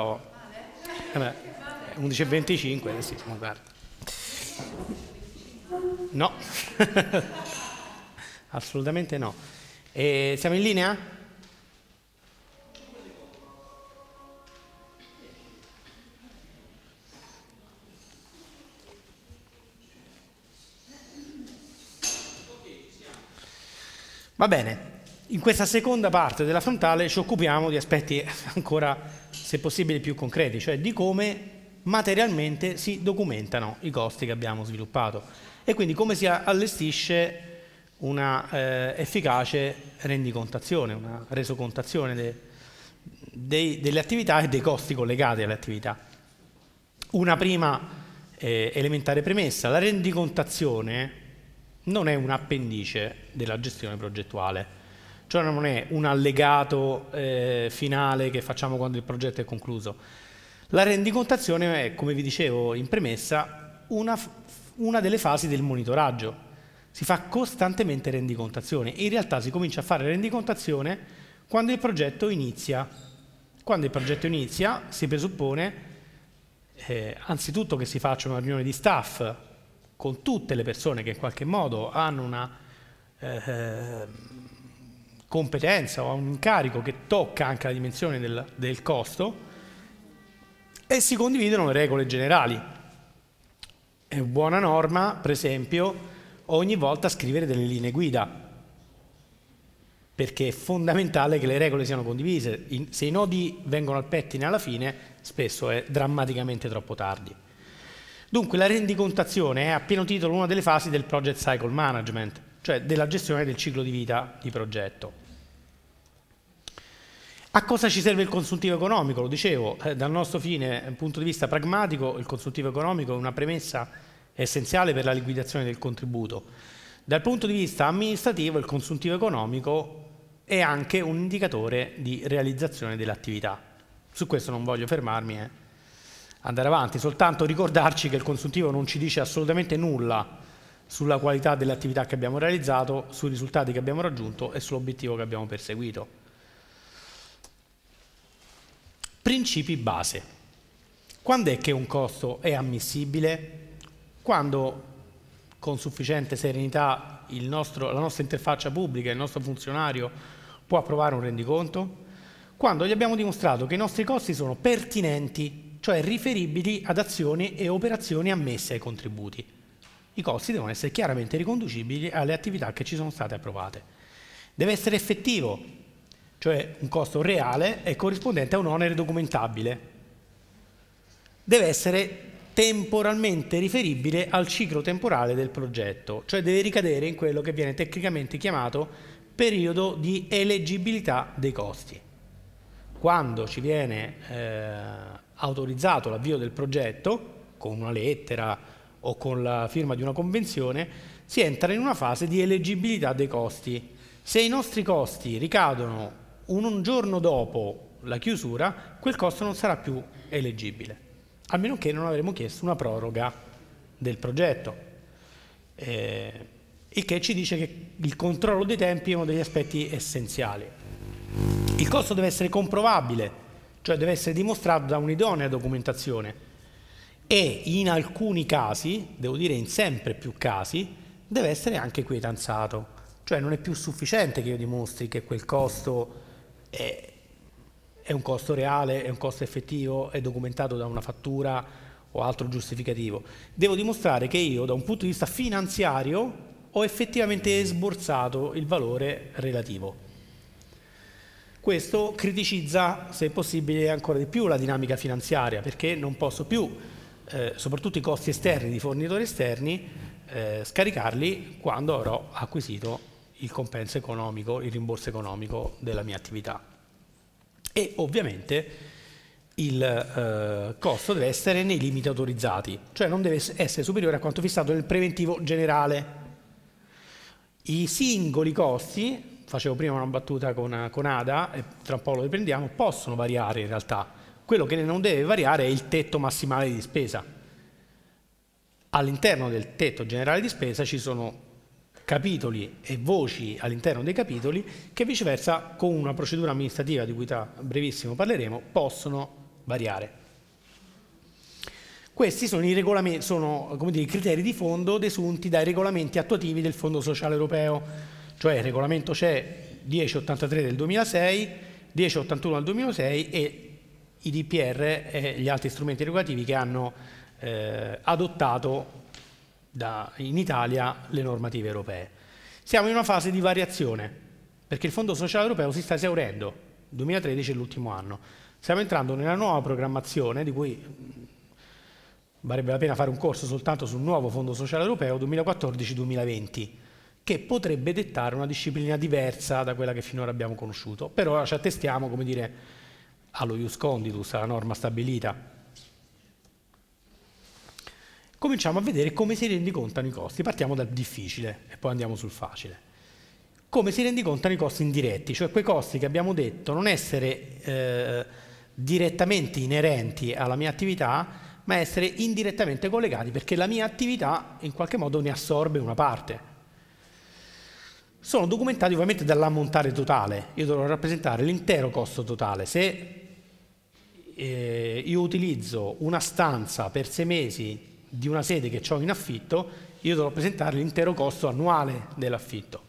Oh. Eh 11.25, eh sì, siamo tardi. No, assolutamente no. E siamo in linea? Va bene. In questa seconda parte della frontale ci occupiamo di aspetti ancora, se possibile, più concreti, cioè di come materialmente si documentano i costi che abbiamo sviluppato e quindi come si allestisce una eh, efficace rendicontazione, una resocontazione de, de, delle attività e dei costi collegati alle attività. Una prima eh, elementare premessa, la rendicontazione non è un appendice della gestione progettuale cioè non è un allegato eh, finale che facciamo quando il progetto è concluso. La rendicontazione è, come vi dicevo in premessa, una, una delle fasi del monitoraggio. Si fa costantemente rendicontazione in realtà si comincia a fare rendicontazione quando il progetto inizia. Quando il progetto inizia si presuppone eh, anzitutto che si faccia una riunione di staff con tutte le persone che in qualche modo hanno una eh, eh competenza o a un incarico che tocca anche la dimensione del, del costo e si condividono le regole generali. È buona norma, per esempio, ogni volta scrivere delle linee guida, perché è fondamentale che le regole siano condivise. In, se i nodi vengono al pettine alla fine, spesso è drammaticamente troppo tardi. Dunque la rendicontazione è a pieno titolo una delle fasi del Project Cycle Management, cioè della gestione del ciclo di vita di progetto. A cosa ci serve il consultivo economico? Lo dicevo, eh, dal nostro fine, eh, punto di vista pragmatico, il consultivo economico è una premessa essenziale per la liquidazione del contributo. Dal punto di vista amministrativo, il consultivo economico è anche un indicatore di realizzazione dell'attività. Su questo non voglio fermarmi e eh. andare avanti, soltanto ricordarci che il consultivo non ci dice assolutamente nulla sulla qualità dell'attività che abbiamo realizzato, sui risultati che abbiamo raggiunto e sull'obiettivo che abbiamo perseguito. Principi base. Quando è che un costo è ammissibile? Quando con sufficiente serenità nostro, la nostra interfaccia pubblica, il nostro funzionario può approvare un rendiconto? Quando gli abbiamo dimostrato che i nostri costi sono pertinenti, cioè riferibili ad azioni e operazioni ammesse ai contributi. I costi devono essere chiaramente riconducibili alle attività che ci sono state approvate. Deve essere effettivo, cioè un costo reale, è corrispondente a un onere documentabile. Deve essere temporalmente riferibile al ciclo temporale del progetto, cioè deve ricadere in quello che viene tecnicamente chiamato periodo di eleggibilità dei costi. Quando ci viene eh, autorizzato l'avvio del progetto, con una lettera o con la firma di una convenzione, si entra in una fase di eleggibilità dei costi. Se i nostri costi ricadono un giorno dopo la chiusura quel costo non sarà più eleggibile, a meno che non avremo chiesto una proroga del progetto. Eh, il che ci dice che il controllo dei tempi è uno degli aspetti essenziali. Il costo deve essere comprovabile, cioè deve essere dimostrato da un'idonea documentazione e in alcuni casi, devo dire in sempre più casi, deve essere anche quietanzato, cioè non è più sufficiente che io dimostri che quel costo è, è un costo reale, è un costo effettivo, è documentato da una fattura o altro giustificativo. Devo dimostrare che io, da un punto di vista finanziario, ho effettivamente sborsato il valore relativo. Questo criticizza, se possibile, ancora di più la dinamica finanziaria, perché non posso più, eh, soprattutto i costi esterni di fornitori esterni, eh, scaricarli quando avrò acquisito il compenso economico, il rimborso economico della mia attività. E ovviamente il eh, costo deve essere nei limiti autorizzati, cioè non deve essere superiore a quanto fissato nel preventivo generale. I singoli costi, facevo prima una battuta con, con Ada e tra un po' lo riprendiamo, possono variare in realtà. Quello che non deve variare è il tetto massimale di spesa. All'interno del tetto generale di spesa ci sono capitoli e voci all'interno dei capitoli che viceversa con una procedura amministrativa di cui tra brevissimo parleremo possono variare. Questi sono i, sono, dire, i criteri di fondo desunti dai regolamenti attuativi del Fondo Sociale Europeo, cioè il regolamento CE 1083 del 2006, 1081 del 2006 e i DPR e gli altri strumenti regolativi che hanno eh, adottato da, in Italia le normative europee. Siamo in una fase di variazione, perché il Fondo Sociale Europeo si sta esaurendo, 2013 è l'ultimo anno. Stiamo entrando nella nuova programmazione, di cui varrebbe la pena fare un corso soltanto sul nuovo Fondo Sociale Europeo 2014-2020, che potrebbe dettare una disciplina diversa da quella che finora abbiamo conosciuto. Però ci attestiamo, come dire, allo ius conditus, alla norma stabilita cominciamo a vedere come si rendicontano i costi. Partiamo dal difficile e poi andiamo sul facile. Come si rendicontano i costi indiretti, cioè quei costi che abbiamo detto non essere eh, direttamente inerenti alla mia attività, ma essere indirettamente collegati perché la mia attività in qualche modo ne assorbe una parte. Sono documentati ovviamente dall'ammontare totale, io dovrò rappresentare l'intero costo totale. Se eh, io utilizzo una stanza per sei mesi di una sede che ho in affitto, io dovrò presentare l'intero costo annuale dell'affitto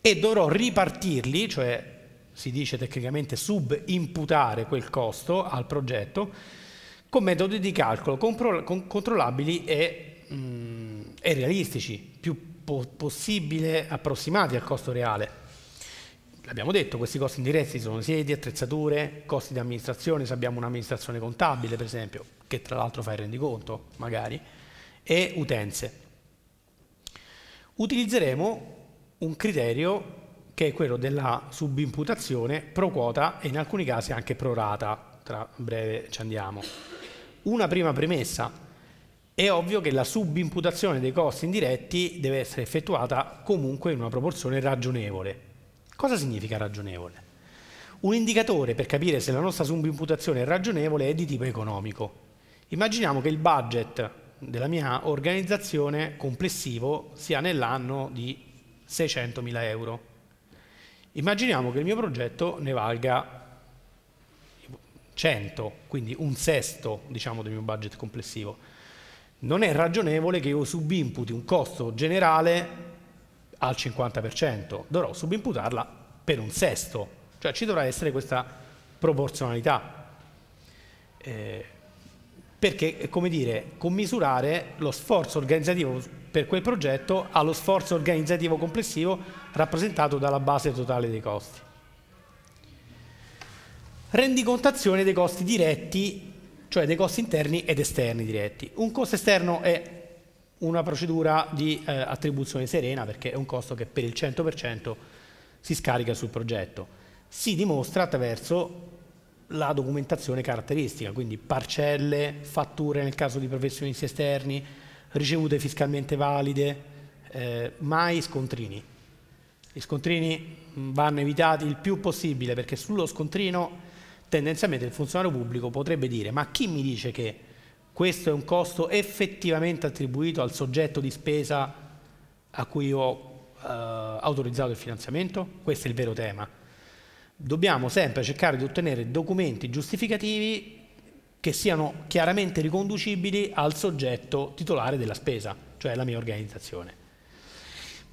e dovrò ripartirli, cioè si dice tecnicamente subimputare quel costo al progetto, con metodi di calcolo controllabili e, mm, e realistici, più po possibile approssimati al costo reale l'abbiamo detto, questi costi indiretti sono sedi, attrezzature, costi di amministrazione, se abbiamo un'amministrazione contabile per esempio, che tra l'altro fa il rendiconto magari, e utenze. Utilizzeremo un criterio che è quello della subimputazione pro quota e in alcuni casi anche pro rata, tra breve ci andiamo. Una prima premessa, è ovvio che la subimputazione dei costi indiretti deve essere effettuata comunque in una proporzione ragionevole Cosa significa ragionevole? Un indicatore per capire se la nostra subimputazione è ragionevole è di tipo economico. Immaginiamo che il budget della mia organizzazione complessivo sia nell'anno di 600.000 euro. Immaginiamo che il mio progetto ne valga 100, quindi un sesto diciamo, del mio budget complessivo. Non è ragionevole che io subimputi un costo generale al 50%, dovrò subimputarla per un sesto, cioè ci dovrà essere questa proporzionalità. Eh, perché, come dire, commisurare lo sforzo organizzativo per quel progetto allo sforzo organizzativo complessivo rappresentato dalla base totale dei costi. Rendicontazione dei costi diretti, cioè dei costi interni ed esterni diretti. Un costo esterno è una procedura di eh, attribuzione serena perché è un costo che per il 100% si scarica sul progetto. Si dimostra attraverso la documentazione caratteristica, quindi parcelle, fatture nel caso di professionisti esterni, ricevute fiscalmente valide, eh, mai scontrini. Gli scontrini mm, vanno evitati il più possibile perché sullo scontrino tendenzialmente il funzionario pubblico potrebbe dire ma chi mi dice che questo è un costo effettivamente attribuito al soggetto di spesa a cui ho eh, autorizzato il finanziamento? Questo è il vero tema. Dobbiamo sempre cercare di ottenere documenti giustificativi che siano chiaramente riconducibili al soggetto titolare della spesa, cioè la mia organizzazione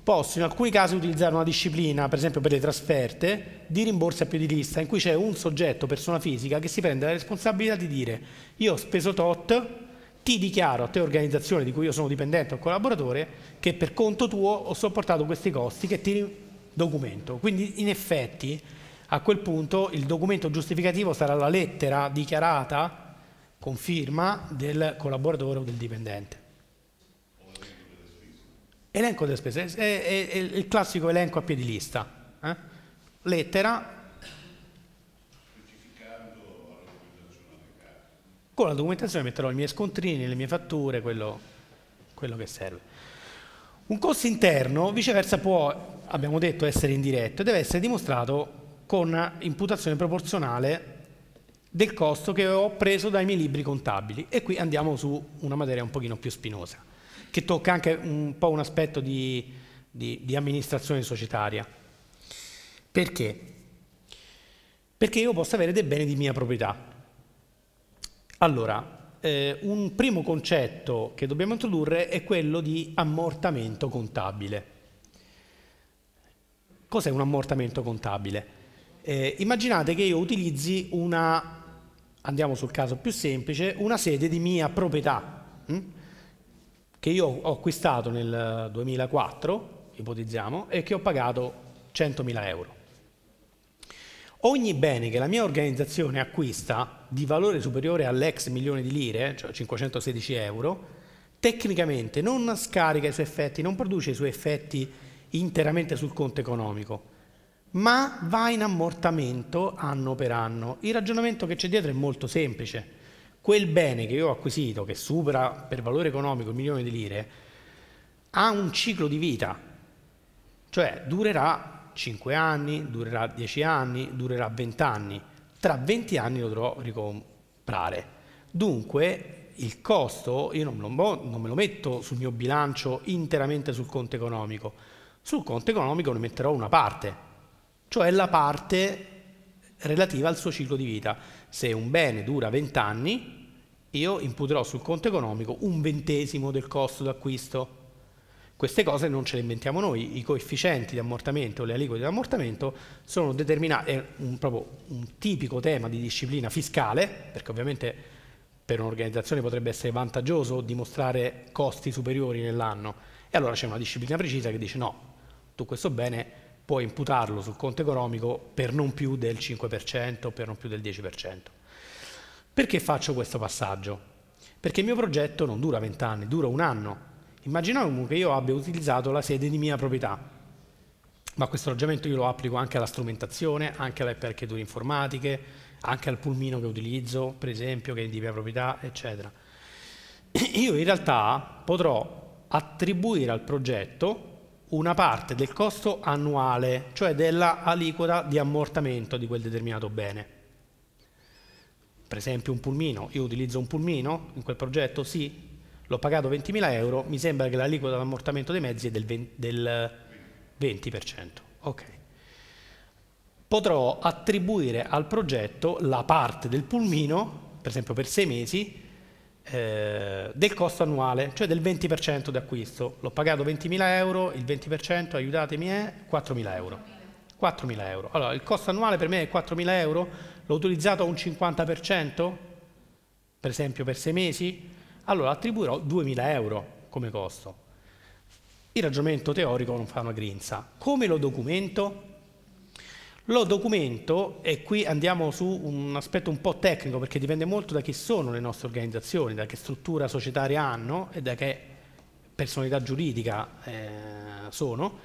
posso in alcuni casi utilizzare una disciplina, per esempio per le trasferte, di rimborsi a più di lista, in cui c'è un soggetto, persona fisica, che si prende la responsabilità di dire io ho speso tot, ti dichiaro a te organizzazione di cui io sono dipendente o collaboratore che per conto tuo ho sopportato questi costi che ti documento. Quindi in effetti a quel punto il documento giustificativo sarà la lettera dichiarata con firma del collaboratore o del dipendente. Elenco delle spese, è, è, è il classico elenco a piedi lista. Eh? Lettera. Con la documentazione metterò i miei scontrini, le mie fatture, quello, quello che serve. Un costo interno, viceversa, può, abbiamo detto, essere indiretto e deve essere dimostrato con imputazione proporzionale del costo che ho preso dai miei libri contabili. E qui andiamo su una materia un pochino più spinosa che tocca anche un po' un aspetto di, di, di amministrazione societaria. Perché? Perché io posso avere dei beni di mia proprietà. Allora, eh, un primo concetto che dobbiamo introdurre è quello di ammortamento contabile. Cos'è un ammortamento contabile? Eh, immaginate che io utilizzi una, andiamo sul caso più semplice, una sede di mia proprietà. Hm? che io ho acquistato nel 2004, ipotizziamo, e che ho pagato 100.000 euro. Ogni bene che la mia organizzazione acquista di valore superiore all'ex milione di lire, cioè 516 euro, tecnicamente non scarica i suoi effetti, non produce i suoi effetti interamente sul conto economico, ma va in ammortamento anno per anno. Il ragionamento che c'è dietro è molto semplice quel bene che io ho acquisito, che supera per valore economico il milione di lire, ha un ciclo di vita, cioè durerà 5 anni, durerà 10 anni, durerà 20 anni, tra 20 anni lo dovrò ricomprare. Dunque il costo io non, non me lo metto sul mio bilancio interamente sul conto economico, sul conto economico ne metterò una parte, cioè la parte relativa al suo ciclo di vita. Se un bene dura 20 anni, io imputerò sul conto economico un ventesimo del costo d'acquisto. Queste cose non ce le inventiamo noi, i coefficienti di ammortamento, le aliquote di ammortamento sono determinati, è un, proprio un tipico tema di disciplina fiscale, perché ovviamente per un'organizzazione potrebbe essere vantaggioso dimostrare costi superiori nell'anno. E allora c'è una disciplina precisa che dice no, tu questo bene puoi imputarlo sul conto economico per non più del 5%, per non più del 10%. Perché faccio questo passaggio? Perché il mio progetto non dura vent'anni, dura un anno. Immaginiamo che io abbia utilizzato la sede di mia proprietà, ma questo ragionamento io lo applico anche alla strumentazione, anche alle apparecchiature informatiche, anche al pulmino che utilizzo, per esempio, che è di mia proprietà, eccetera. Io in realtà potrò attribuire al progetto una parte del costo annuale, cioè della aliquota di ammortamento di quel determinato bene per esempio un pulmino, io utilizzo un pulmino in quel progetto, sì, l'ho pagato 20.000 euro, mi sembra che l'aliquota dell'ammortamento dei mezzi è del 20%. Del 20%. Okay. Potrò attribuire al progetto la parte del pulmino, per esempio per sei mesi, eh, del costo annuale, cioè del 20% di acquisto. L'ho pagato 20.000 euro, il 20%, aiutatemi, è 4.000 euro. 4.000 euro. Allora, il costo annuale per me è 4.000 euro, L'ho utilizzato a un 50%? Per esempio per sei mesi? Allora attribuirò 2.000 euro come costo. Il ragionamento teorico non fa una grinza. Come lo documento? Lo documento, e qui andiamo su un aspetto un po' tecnico perché dipende molto da chi sono le nostre organizzazioni, da che struttura societaria hanno e da che personalità giuridica eh, sono.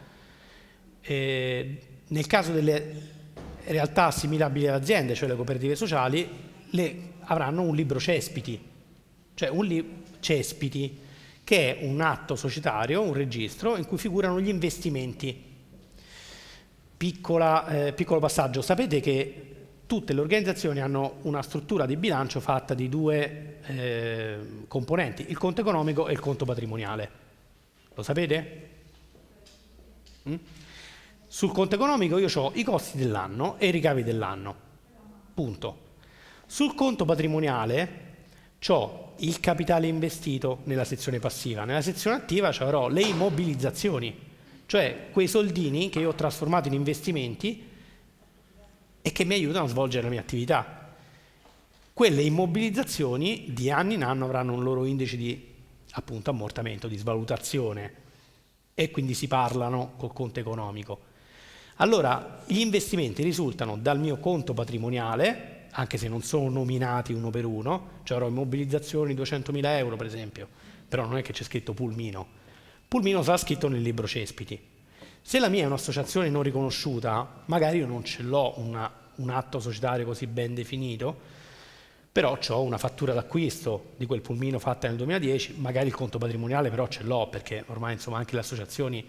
Eh, nel caso delle realtà assimilabili alle aziende, cioè le cooperative sociali, le avranno un libro cespiti, cioè un libro cespiti che è un atto societario, un registro, in cui figurano gli investimenti. Piccola, eh, piccolo passaggio, sapete che tutte le organizzazioni hanno una struttura di bilancio fatta di due eh, componenti, il conto economico e il conto patrimoniale. Lo sapete? Mm? Sul conto economico io ho i costi dell'anno e i ricavi dell'anno. Punto. Sul conto patrimoniale ho il capitale investito nella sezione passiva, nella sezione attiva avrò le immobilizzazioni, cioè quei soldini che io ho trasformato in investimenti e che mi aiutano a svolgere la mia attività. Quelle immobilizzazioni di anno in anno avranno un loro indice di appunto, ammortamento, di svalutazione e quindi si parlano col conto economico. Allora, gli investimenti risultano dal mio conto patrimoniale, anche se non sono nominati uno per uno, cioè avrò immobilizzazioni 200.000 euro per esempio, però non è che c'è scritto Pulmino. Pulmino sarà scritto nel libro Cespiti. Se la mia è un'associazione non riconosciuta, magari io non ce l'ho una, un atto societario così ben definito, però ho una fattura d'acquisto di quel pulmino fatta nel 2010, magari il conto patrimoniale però ce l'ho perché ormai insomma anche le associazioni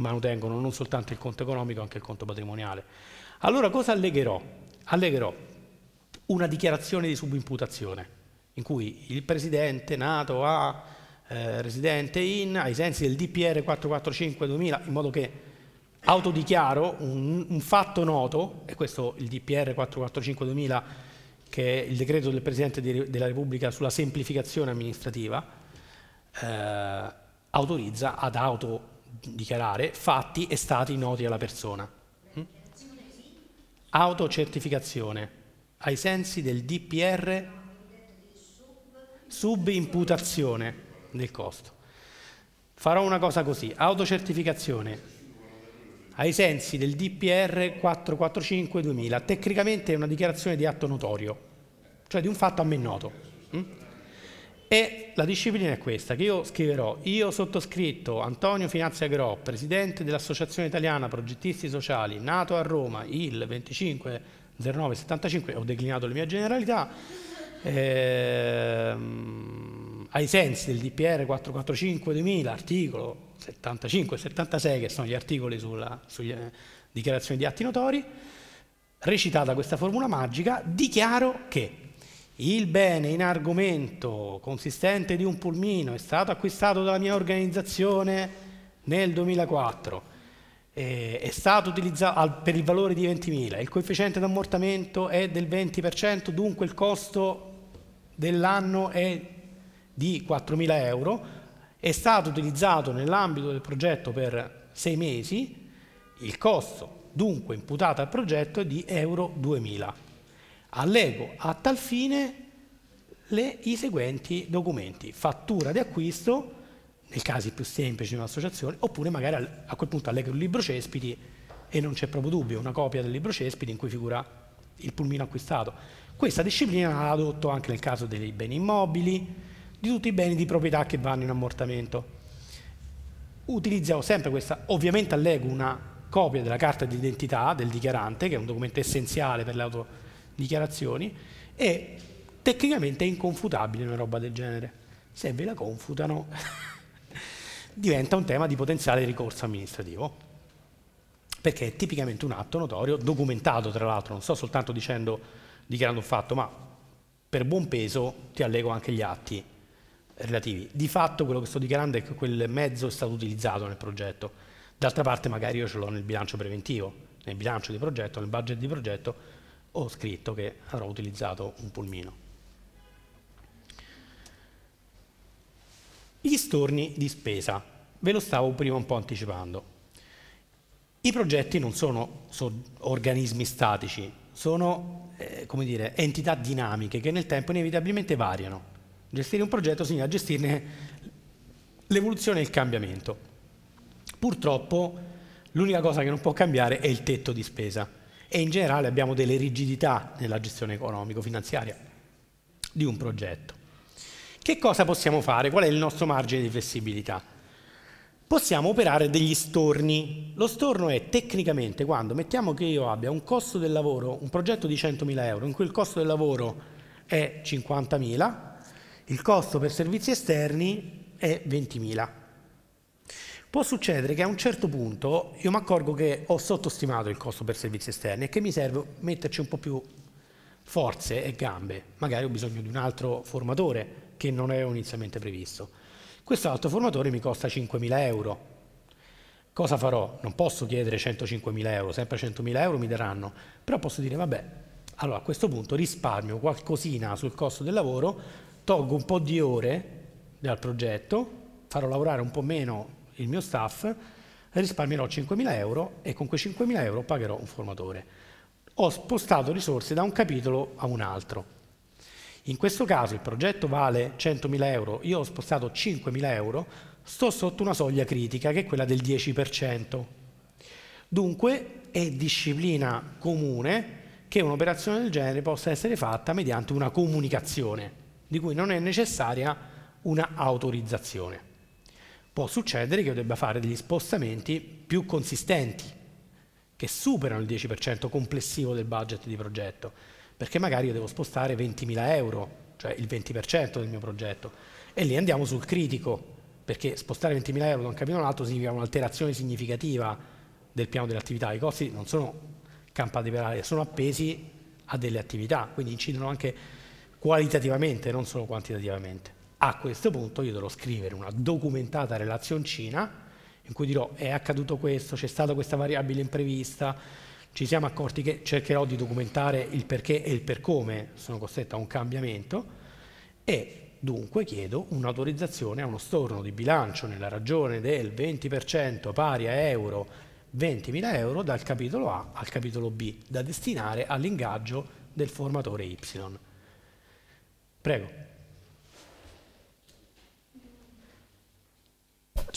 manutengono non soltanto il conto economico, anche il conto patrimoniale. Allora cosa allegherò? Allegherò una dichiarazione di subimputazione in cui il presidente nato a eh, residente in, ai sensi del DPR 445-2000, in modo che autodichiaro un, un fatto noto, e questo il DPR 445-2000 che è il decreto del Presidente di, della Repubblica sulla semplificazione amministrativa, eh, autorizza ad auto dichiarare fatti e stati noti alla persona. Mm? Autocertificazione ai sensi del DPR subimputazione del costo. Farò una cosa così, autocertificazione ai sensi del DPR 445-2000, tecnicamente è una dichiarazione di atto notorio, cioè di un fatto a me noto. Mm? E la disciplina è questa, che io scriverò, io sottoscritto Antonio Finanzia Gro, presidente dell'Associazione Italiana Progettisti Sociali, nato a Roma il 25.09.75, ho declinato le mie generalità, ehm, ai sensi del DPR 445 2000, articolo 75 76, che sono gli articoli sulla, sulle dichiarazioni di atti notori, recitata questa formula magica, dichiaro che il bene in argomento consistente di un pulmino è stato acquistato dalla mia organizzazione nel 2004, è stato utilizzato per il valore di 20.000, il coefficiente d'ammortamento è del 20%, dunque il costo dell'anno è di 4.000 euro, è stato utilizzato nell'ambito del progetto per 6 mesi, il costo dunque imputato al progetto è di euro 2.000. Allego a tal fine le, i seguenti documenti, fattura di acquisto, nel caso più semplice di un'associazione, oppure magari al, a quel punto allego il libro Cespiti e non c'è proprio dubbio, una copia del libro Cespiti in cui figura il pulmino acquistato. Questa disciplina l'ha adotto anche nel caso dei beni immobili, di tutti i beni di proprietà che vanno in ammortamento. Utilizziamo sempre questa, ovviamente allego una copia della carta d'identità del dichiarante, che è un documento essenziale per l'auto dichiarazioni e tecnicamente è inconfutabile una roba del genere. Se ve la confutano diventa un tema di potenziale ricorso amministrativo, perché è tipicamente un atto notorio, documentato tra l'altro, non sto soltanto dicendo, dichiarando un fatto, ma per buon peso ti allego anche gli atti relativi. Di fatto quello che sto dichiarando è che quel mezzo è stato utilizzato nel progetto, d'altra parte magari io ce l'ho nel bilancio preventivo, nel bilancio di progetto, nel budget di progetto, ho scritto che avrò utilizzato un pulmino. Gli storni di spesa, ve lo stavo prima un po' anticipando. I progetti non sono organismi statici, sono eh, dire, entità dinamiche che nel tempo inevitabilmente variano. Gestire un progetto significa gestirne l'evoluzione e il cambiamento. Purtroppo l'unica cosa che non può cambiare è il tetto di spesa e in generale abbiamo delle rigidità nella gestione economico-finanziaria di un progetto. Che cosa possiamo fare? Qual è il nostro margine di flessibilità? Possiamo operare degli storni. Lo storno è tecnicamente quando mettiamo che io abbia un costo del lavoro, un progetto di 100.000 euro, in cui il costo del lavoro è 50.000, il costo per servizi esterni è 20.000. Può succedere che a un certo punto io mi accorgo che ho sottostimato il costo per servizi esterni e che mi serve metterci un po' più forze e gambe. Magari ho bisogno di un altro formatore che non avevo inizialmente previsto. Questo altro formatore mi costa 5.000 euro. Cosa farò? Non posso chiedere 105.000 euro, sempre 100.000 euro mi daranno, però posso dire vabbè, allora a questo punto risparmio qualcosina sul costo del lavoro, tolgo un po' di ore dal progetto, farò lavorare un po' meno il mio staff, risparmierò 5.000 euro e con quei 5.000 euro pagherò un formatore. Ho spostato risorse da un capitolo a un altro. In questo caso il progetto vale 100.000 euro, io ho spostato 5.000 euro, sto sotto una soglia critica che è quella del 10%. Dunque è disciplina comune che un'operazione del genere possa essere fatta mediante una comunicazione, di cui non è necessaria una autorizzazione può succedere che io debba fare degli spostamenti più consistenti, che superano il 10% complessivo del budget di progetto, perché magari io devo spostare 20.000 euro, cioè il 20% del mio progetto, e lì andiamo sul critico, perché spostare 20.000 euro da un capitolo all'altro significa un'alterazione significativa del piano delle attività, i costi non sono campati per aria, sono appesi a delle attività, quindi incidono anche qualitativamente, non solo quantitativamente. A questo punto io dovrò scrivere una documentata relazione Cina in cui dirò è accaduto questo, c'è stata questa variabile imprevista, ci siamo accorti che cercherò di documentare il perché e il per come sono costretto a un cambiamento e dunque chiedo un'autorizzazione a uno storno di bilancio nella ragione del 20% pari a euro 20.000 euro dal capitolo A al capitolo B da destinare all'ingaggio del formatore Y. Prego.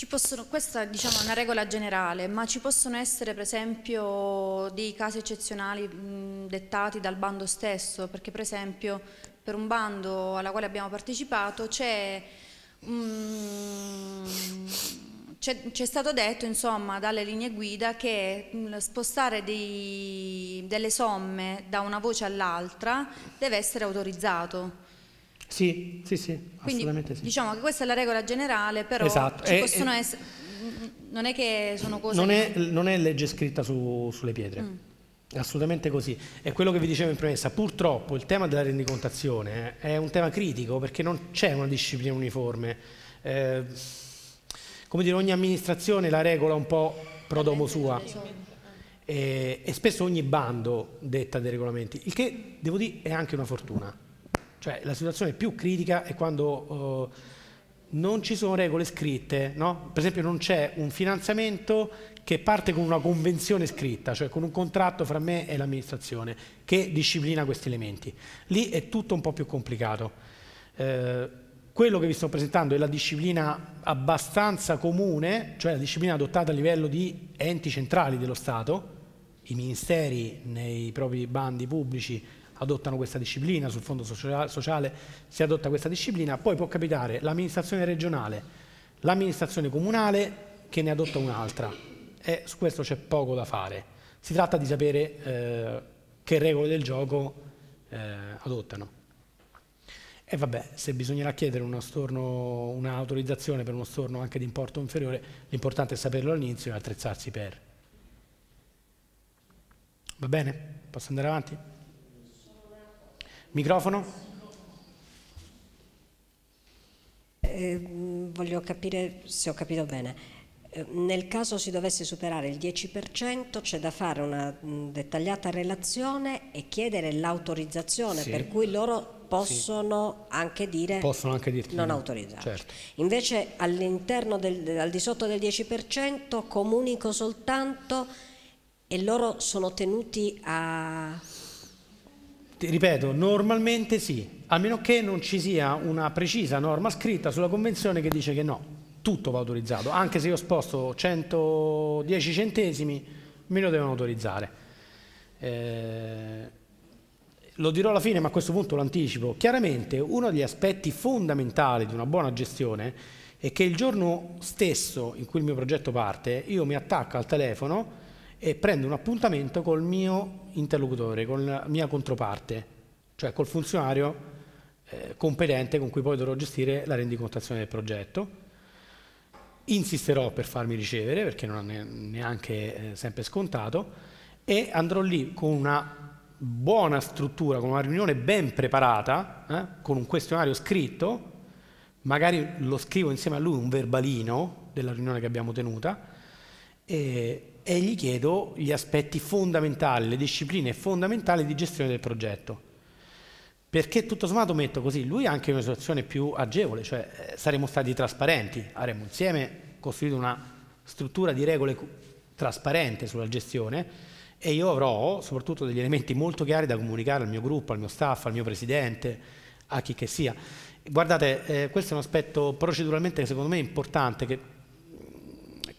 Possono, questa diciamo, è una regola generale, ma ci possono essere per esempio dei casi eccezionali mh, dettati dal bando stesso, perché per esempio per un bando alla quale abbiamo partecipato c'è c'è stato detto insomma, dalle linee guida che spostare dei, delle somme da una voce all'altra deve essere autorizzato sì, sì, sì, Quindi, assolutamente sì. Diciamo che questa è la regola generale, però esatto. ci e, eh, possono e, eh, essere... Non è che sono cose... Non, che... È, non è, legge scritta su, sulle pietre. Mm. Assolutamente così. E quello che vi dicevo in premessa, purtroppo il tema della rendicontazione eh, è un tema critico perché non c'è una disciplina uniforme. Eh, come dire, ogni amministrazione la regola un po' pro domo sua. E, e spesso ogni bando detta dei regolamenti, il che devo dire è anche una fortuna. Cioè la situazione più critica è quando eh, non ci sono regole scritte, no? per esempio non c'è un finanziamento che parte con una convenzione scritta, cioè con un contratto fra me e l'amministrazione che disciplina questi elementi. Lì è tutto un po' più complicato. Eh, quello che vi sto presentando è la disciplina abbastanza comune, cioè la disciplina adottata a livello di enti centrali dello Stato, i ministeri nei propri bandi pubblici adottano questa disciplina, sul fondo sociale si adotta questa disciplina, poi può capitare l'amministrazione regionale, l'amministrazione comunale che ne adotta un'altra e su questo c'è poco da fare. Si tratta di sapere eh, che regole del gioco eh, adottano. E vabbè, se bisognerà chiedere uno un'autorizzazione un per uno storno anche di importo inferiore, l'importante è saperlo all'inizio e attrezzarsi per. Va bene? Posso andare avanti? Microfono? Eh, voglio capire se ho capito bene. Eh, nel caso si dovesse superare il 10% c'è da fare una mm, dettagliata relazione e chiedere l'autorizzazione sì. per cui loro possono sì. anche dire possono anche non no. autorizzare. Certo. Invece all'interno del, al di sotto del 10% comunico soltanto e loro sono tenuti a ti ripeto, normalmente sì, a meno che non ci sia una precisa norma scritta sulla Convenzione che dice che no, tutto va autorizzato, anche se io sposto 110 centesimi, me lo devono autorizzare. Eh, lo dirò alla fine, ma a questo punto lo anticipo. Chiaramente uno degli aspetti fondamentali di una buona gestione è che il giorno stesso in cui il mio progetto parte, io mi attacco al telefono, e prendo un appuntamento col mio interlocutore, con la mia controparte, cioè col funzionario eh, competente con cui poi dovrò gestire la rendicontazione del progetto. Insisterò per farmi ricevere, perché non è neanche eh, sempre scontato, e andrò lì con una buona struttura, con una riunione ben preparata, eh, con un questionario scritto, magari lo scrivo insieme a lui un verbalino della riunione che abbiamo tenuta, e e gli chiedo gli aspetti fondamentali, le discipline fondamentali di gestione del progetto. Perché tutto sommato metto così, lui è anche in una situazione più agevole, cioè eh, saremmo stati trasparenti, avremmo insieme costruito una struttura di regole trasparente sulla gestione e io avrò soprattutto degli elementi molto chiari da comunicare al mio gruppo, al mio staff, al mio presidente, a chi che sia. Guardate, eh, questo è un aspetto proceduralmente secondo me importante che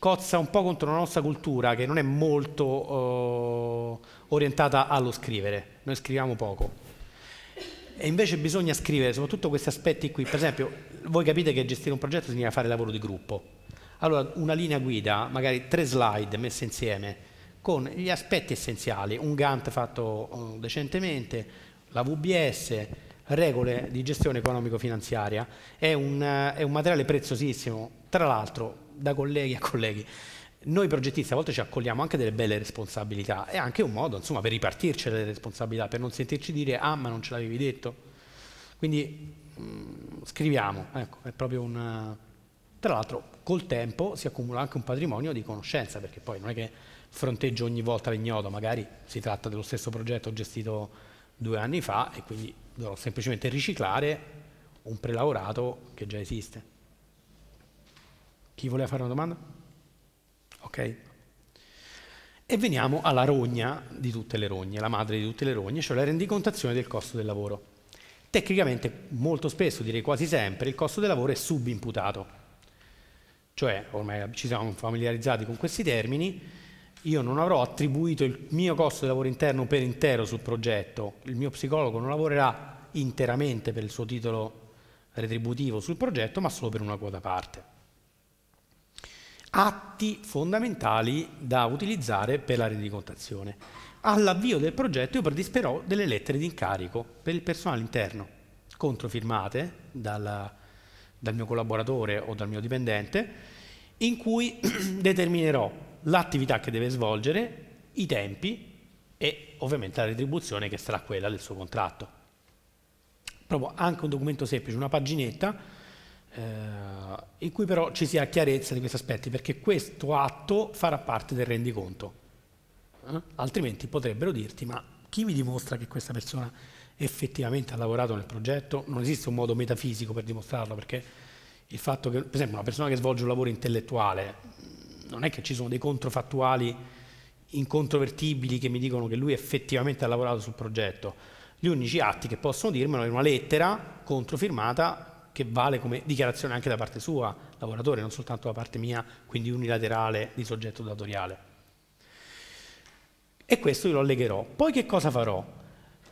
cozza un po' contro la nostra cultura che non è molto eh, orientata allo scrivere, noi scriviamo poco. E invece bisogna scrivere soprattutto questi aspetti qui, per esempio voi capite che gestire un progetto significa fare lavoro di gruppo, allora una linea guida, magari tre slide messe insieme con gli aspetti essenziali, un Gantt fatto eh, decentemente, la VBS, regole di gestione economico-finanziaria, è, eh, è un materiale preziosissimo, tra l'altro da colleghi a colleghi. Noi progettisti a volte ci accogliamo anche delle belle responsabilità, è anche un modo insomma, per ripartirci dalle responsabilità, per non sentirci dire ah ma non ce l'avevi detto. Quindi mh, mm, scriviamo, ecco, è proprio un... Tra l'altro col tempo si accumula anche un patrimonio di conoscenza, perché poi non è che fronteggio ogni volta l'ignoto, magari si tratta dello stesso progetto gestito due anni fa e quindi dovrò semplicemente riciclare un prelavorato che già esiste. Chi voleva fare una domanda? Ok. E veniamo alla rogna di tutte le rogne, la madre di tutte le rogne, cioè la rendicontazione del costo del lavoro. Tecnicamente, molto spesso, direi quasi sempre, il costo del lavoro è subimputato. Cioè, ormai ci siamo familiarizzati con questi termini, io non avrò attribuito il mio costo del lavoro interno per intero sul progetto, il mio psicologo non lavorerà interamente per il suo titolo retributivo sul progetto, ma solo per una quota parte atti fondamentali da utilizzare per la rendicontazione. All'avvio del progetto io predisperò delle lettere di incarico per il personale interno, controfirmate dal, dal mio collaboratore o dal mio dipendente, in cui determinerò l'attività che deve svolgere, i tempi e ovviamente la retribuzione che sarà quella del suo contratto. Proprio anche un documento semplice, una paginetta, eh, in cui però ci sia chiarezza di questi aspetti, perché questo atto farà parte del rendiconto. Eh? Altrimenti potrebbero dirti, ma chi mi dimostra che questa persona effettivamente ha lavorato nel progetto? Non esiste un modo metafisico per dimostrarlo, perché il fatto che, per esempio, una persona che svolge un lavoro intellettuale, mm, non è che ci sono dei controfattuali incontrovertibili che mi dicono che lui effettivamente ha lavorato sul progetto. Gli unici atti che possono dirmelo è una lettera controfirmata che vale come dichiarazione anche da parte sua, lavoratore, non soltanto da parte mia, quindi unilaterale di soggetto datoriale. E questo io lo allegherò. Poi che cosa farò?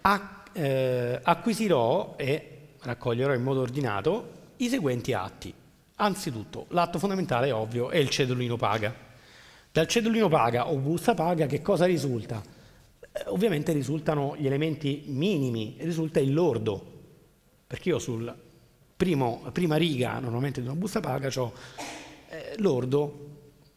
A, eh, acquisirò e raccoglierò in modo ordinato i seguenti atti. Anzitutto, l'atto fondamentale è ovvio, è il cedolino paga. Dal cedolino paga o busta paga che cosa risulta? Eh, ovviamente risultano gli elementi minimi, risulta il lordo, perché io sul primo, prima riga normalmente di una busta paga, ho eh, l'ordo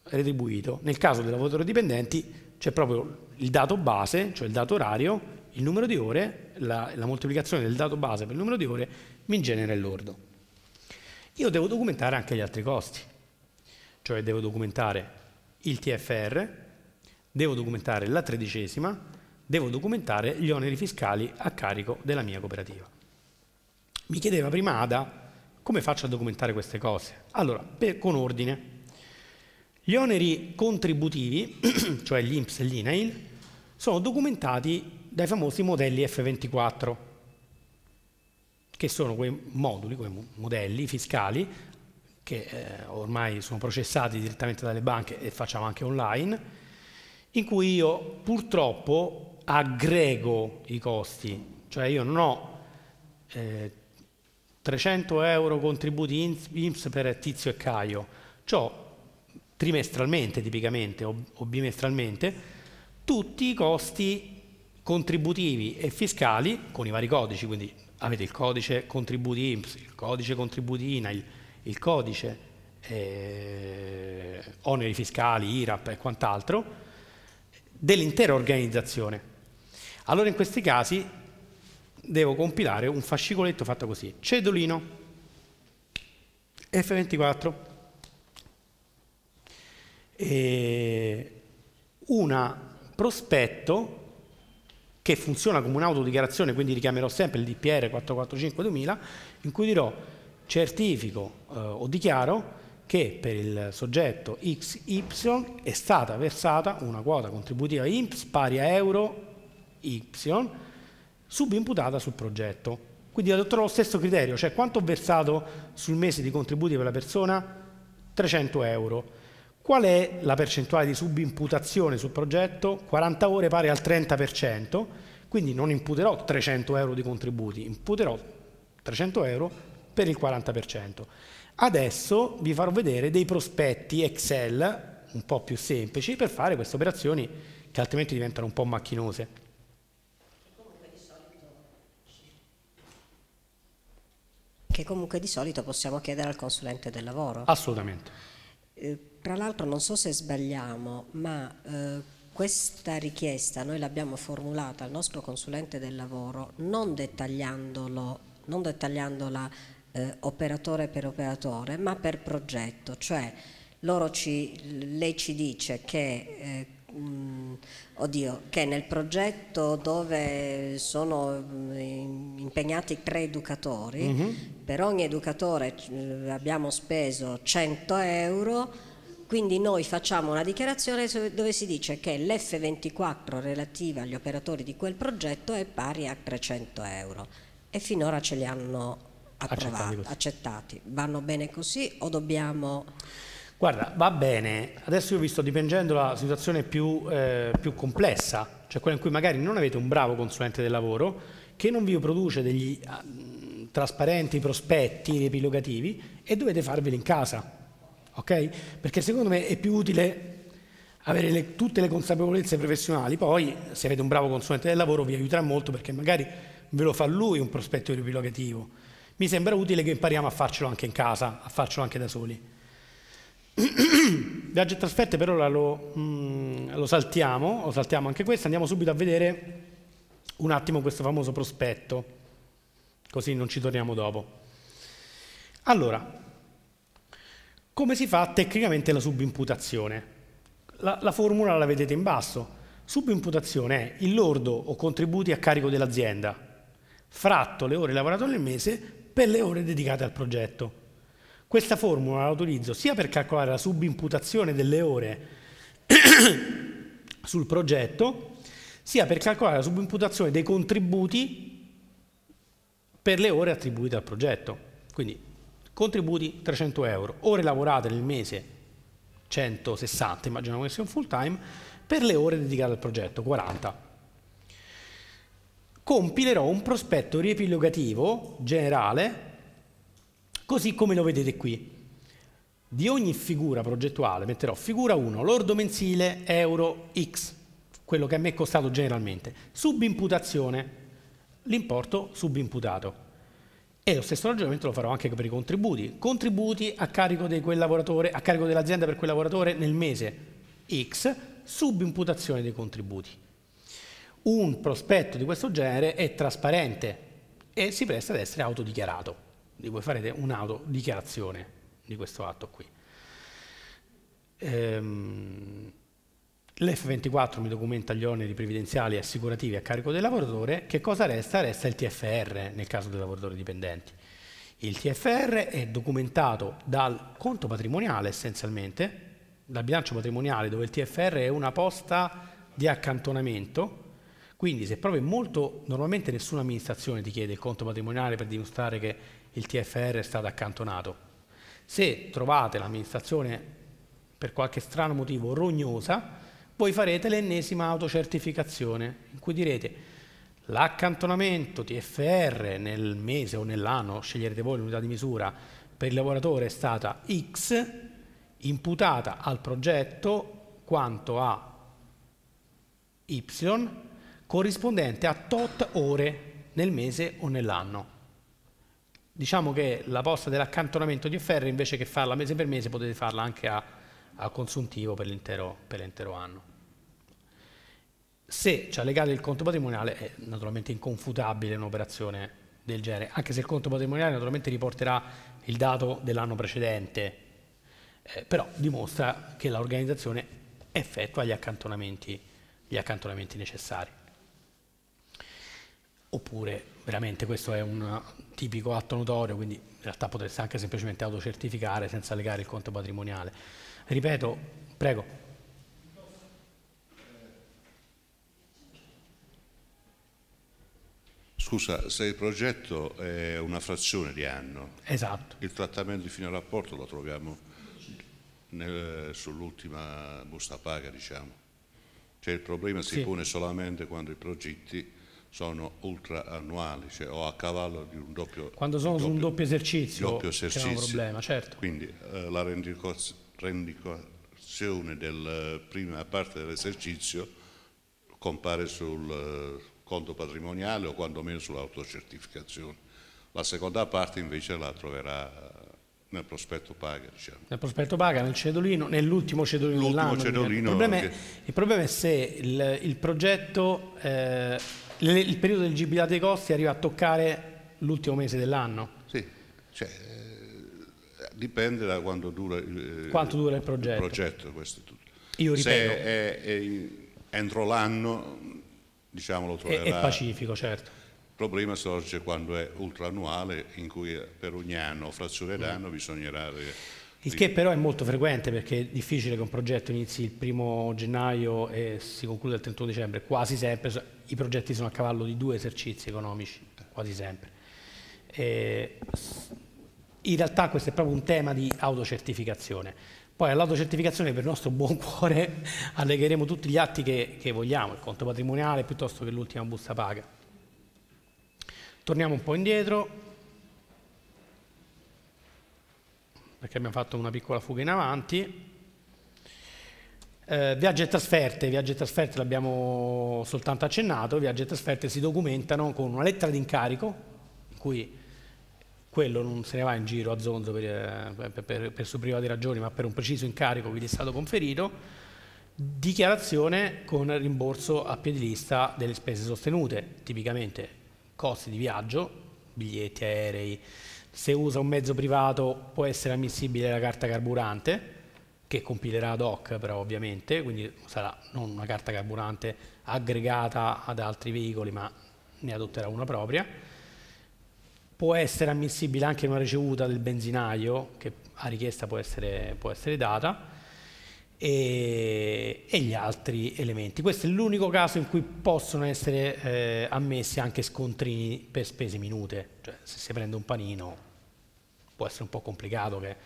retribuito. Nel caso dei lavoratori dipendenti c'è proprio il dato base, cioè il dato orario, il numero di ore, la, la moltiplicazione del dato base per il numero di ore mi genera il l'ordo. Io devo documentare anche gli altri costi, cioè devo documentare il TFR, devo documentare la tredicesima, devo documentare gli oneri fiscali a carico della mia cooperativa. Mi chiedeva prima Ada come faccio a documentare queste cose. Allora, per, con ordine. Gli oneri contributivi, cioè gli INPS e l'INAIL, sono documentati dai famosi modelli F24, che sono quei moduli, quei modelli fiscali che eh, ormai sono processati direttamente dalle banche e facciamo anche online, in cui io purtroppo aggrego i costi, cioè io non ho eh, 300 euro contributi IMSS per Tizio e Caio. Ciò trimestralmente tipicamente o, o bimestralmente, tutti i costi contributivi e fiscali con i vari codici, quindi avete il codice contributi IMSS, il codice contributi INAIL, il codice eh, oneri fiscali, IRAP e quant'altro, dell'intera organizzazione. Allora in questi casi devo compilare un fascicoletto fatto così, cedolino F24 e una prospetto che funziona come un'autodichiarazione, quindi richiamerò sempre il DPR 445-2000, in cui dirò certifico eh, o dichiaro che per il soggetto XY è stata versata una quota contributiva INPS pari a euro Y subimputata sul progetto. Quindi adotterò lo stesso criterio, cioè quanto ho versato sul mese di contributi per la persona? 300 euro. Qual è la percentuale di subimputazione sul progetto? 40 ore pari al 30%, quindi non imputerò 300 euro di contributi, imputerò 300 euro per il 40%. Adesso vi farò vedere dei prospetti Excel un po' più semplici per fare queste operazioni che altrimenti diventano un po' macchinose. che comunque di solito possiamo chiedere al consulente del lavoro. Assolutamente. Eh, tra l'altro non so se sbagliamo, ma eh, questa richiesta noi l'abbiamo formulata al nostro consulente del lavoro non, non dettagliandola eh, operatore per operatore, ma per progetto, cioè ci, lei ci dice che eh, mh, oddio, che nel progetto dove sono mm, impegnati tre educatori, mm -hmm. per ogni educatore eh, abbiamo speso 100 euro, quindi noi facciamo una dichiarazione dove si dice che l'F24 relativa agli operatori di quel progetto è pari a 300 euro e finora ce li hanno approvati, accettati. Vanno bene così o dobbiamo... Guarda, va bene, adesso io vi sto dipingendo la situazione più, eh, più, complessa, cioè quella in cui magari non avete un bravo consulente del lavoro che non vi produce degli uh, trasparenti prospetti riepilogativi e dovete farveli in casa, ok? Perché secondo me è più utile avere le, tutte le consapevolezze professionali, poi se avete un bravo consulente del lavoro vi aiuterà molto perché magari ve lo fa lui un prospetto riepilogativo. Mi sembra utile che impariamo a farcelo anche in casa, a farcelo anche da soli. Viaggi e trasferte per ora lo, mm, lo, saltiamo, lo saltiamo anche questo, andiamo subito a vedere un attimo questo famoso prospetto, così non ci torniamo dopo. Allora, come si fa tecnicamente la subimputazione? La, la formula la vedete in basso. Subimputazione è il lordo o contributi a carico dell'azienda, fratto le ore lavorate nel mese per le ore dedicate al progetto. Questa formula la utilizzo sia per calcolare la subimputazione delle ore sul progetto, sia per calcolare la subimputazione dei contributi per le ore attribuite al progetto. Quindi contributi 300 euro, ore lavorate nel mese 160, immaginiamo che sia un full time, per le ore dedicate al progetto 40 compilerò un prospetto riepilogativo generale così come lo vedete qui. Di ogni figura progettuale metterò figura 1, lordo mensile, euro, x, quello che a me è costato generalmente, subimputazione, l'importo subimputato. E lo stesso ragionamento lo farò anche per i contributi. Contributi a carico, a carico dell'azienda per quel lavoratore nel mese X, subimputazione dei contributi. Un prospetto di questo genere è trasparente e si presta ad essere autodichiarato di cui farete un'autodichiarazione di questo atto qui. Ehm, L'F24 mi documenta gli oneri previdenziali e assicurativi a carico del lavoratore, che cosa resta? Resta il TFR nel caso dei lavoratori dipendenti. Il TFR è documentato dal conto patrimoniale essenzialmente, dal bilancio patrimoniale dove il TFR è una posta di accantonamento, quindi se proprio molto, normalmente nessuna amministrazione ti chiede il conto patrimoniale per dimostrare che il TFR è stato accantonato. Se trovate l'amministrazione per qualche strano motivo rognosa, voi farete l'ennesima autocertificazione in cui direte l'accantonamento TFR nel mese o nell'anno, sceglierete voi l'unità di misura, per il lavoratore è stata X imputata al progetto quanto a Y corrispondente a tot ore nel mese o nell'anno. Diciamo che la posta dell'accantonamento di ferro invece che farla mese per mese potete farla anche a, a consuntivo per l'intero anno. Se ci allegate il conto patrimoniale è naturalmente inconfutabile un'operazione del genere, anche se il conto patrimoniale naturalmente riporterà il dato dell'anno precedente, eh, però dimostra che l'organizzazione effettua gli accantonamenti, gli accantonamenti necessari. Oppure veramente questo è un tipico atto notorio, quindi in realtà potreste anche semplicemente autocertificare senza legare il conto patrimoniale. Ripeto, prego. Scusa, se il progetto è una frazione di anno, esatto. il trattamento di fine rapporto lo troviamo sull'ultima busta paga, diciamo. Cioè il problema si sì. pone solamente quando i progetti sono ultraannuali, cioè o a cavallo di un doppio... Quando sono doppio, su un doppio esercizio, doppio esercizio. c'è un problema, certo. Quindi eh, la rendicontazione della eh, prima parte dell'esercizio compare sul eh, conto patrimoniale o quantomeno sull'autocertificazione. La seconda parte invece la troverà eh, nel prospetto paga, diciamo. Nel prospetto paga, nel cedolino, nell'ultimo cedolino dell'anno. Cedolino il, problema che... è, il, problema è, se il, il progetto... Eh, il periodo dell'eligibilità dei costi arriva a toccare l'ultimo mese dell'anno. Sì, cioè, eh, dipende da quanto dura, il, eh, quanto dura il, progetto. il progetto. questo è tutto. Io ripeto. Se è, è in, entro l'anno, diciamo, lo troverà. È, è pacifico, certo. Il problema sorge quando è ultraannuale, in cui per ogni anno, frazionerano, mm. bisognerà il che però è molto frequente perché è difficile che un progetto inizi il primo gennaio e si concluda il 31 dicembre, quasi sempre i progetti sono a cavallo di due esercizi economici, quasi sempre. E in realtà questo è proprio un tema di autocertificazione. Poi all'autocertificazione per il nostro buon cuore allegheremo tutti gli atti che, che vogliamo, il conto patrimoniale piuttosto che l'ultima busta paga. Torniamo un po' indietro, perché abbiamo fatto una piccola fuga in avanti. Eh, viaggi e trasferte, viaggi e trasferte l'abbiamo soltanto accennato, viaggi e trasferte si documentano con una lettera d'incarico, in cui quello non se ne va in giro a zonzo per, eh, per, per, per di ragioni, ma per un preciso incarico che gli è stato conferito, dichiarazione con rimborso a piedi lista delle spese sostenute, tipicamente costi di viaggio, biglietti aerei, se usa un mezzo privato può essere ammissibile la carta carburante, che compilerà ad hoc però ovviamente, quindi sarà non una carta carburante aggregata ad altri veicoli, ma ne adotterà una propria. Può essere ammissibile anche una ricevuta del benzinaio, che a richiesta può essere, può essere data, e, e, gli altri elementi. Questo è l'unico caso in cui possono essere eh, ammessi anche scontrini per spese minute, cioè se si prende un panino può essere un po' complicato che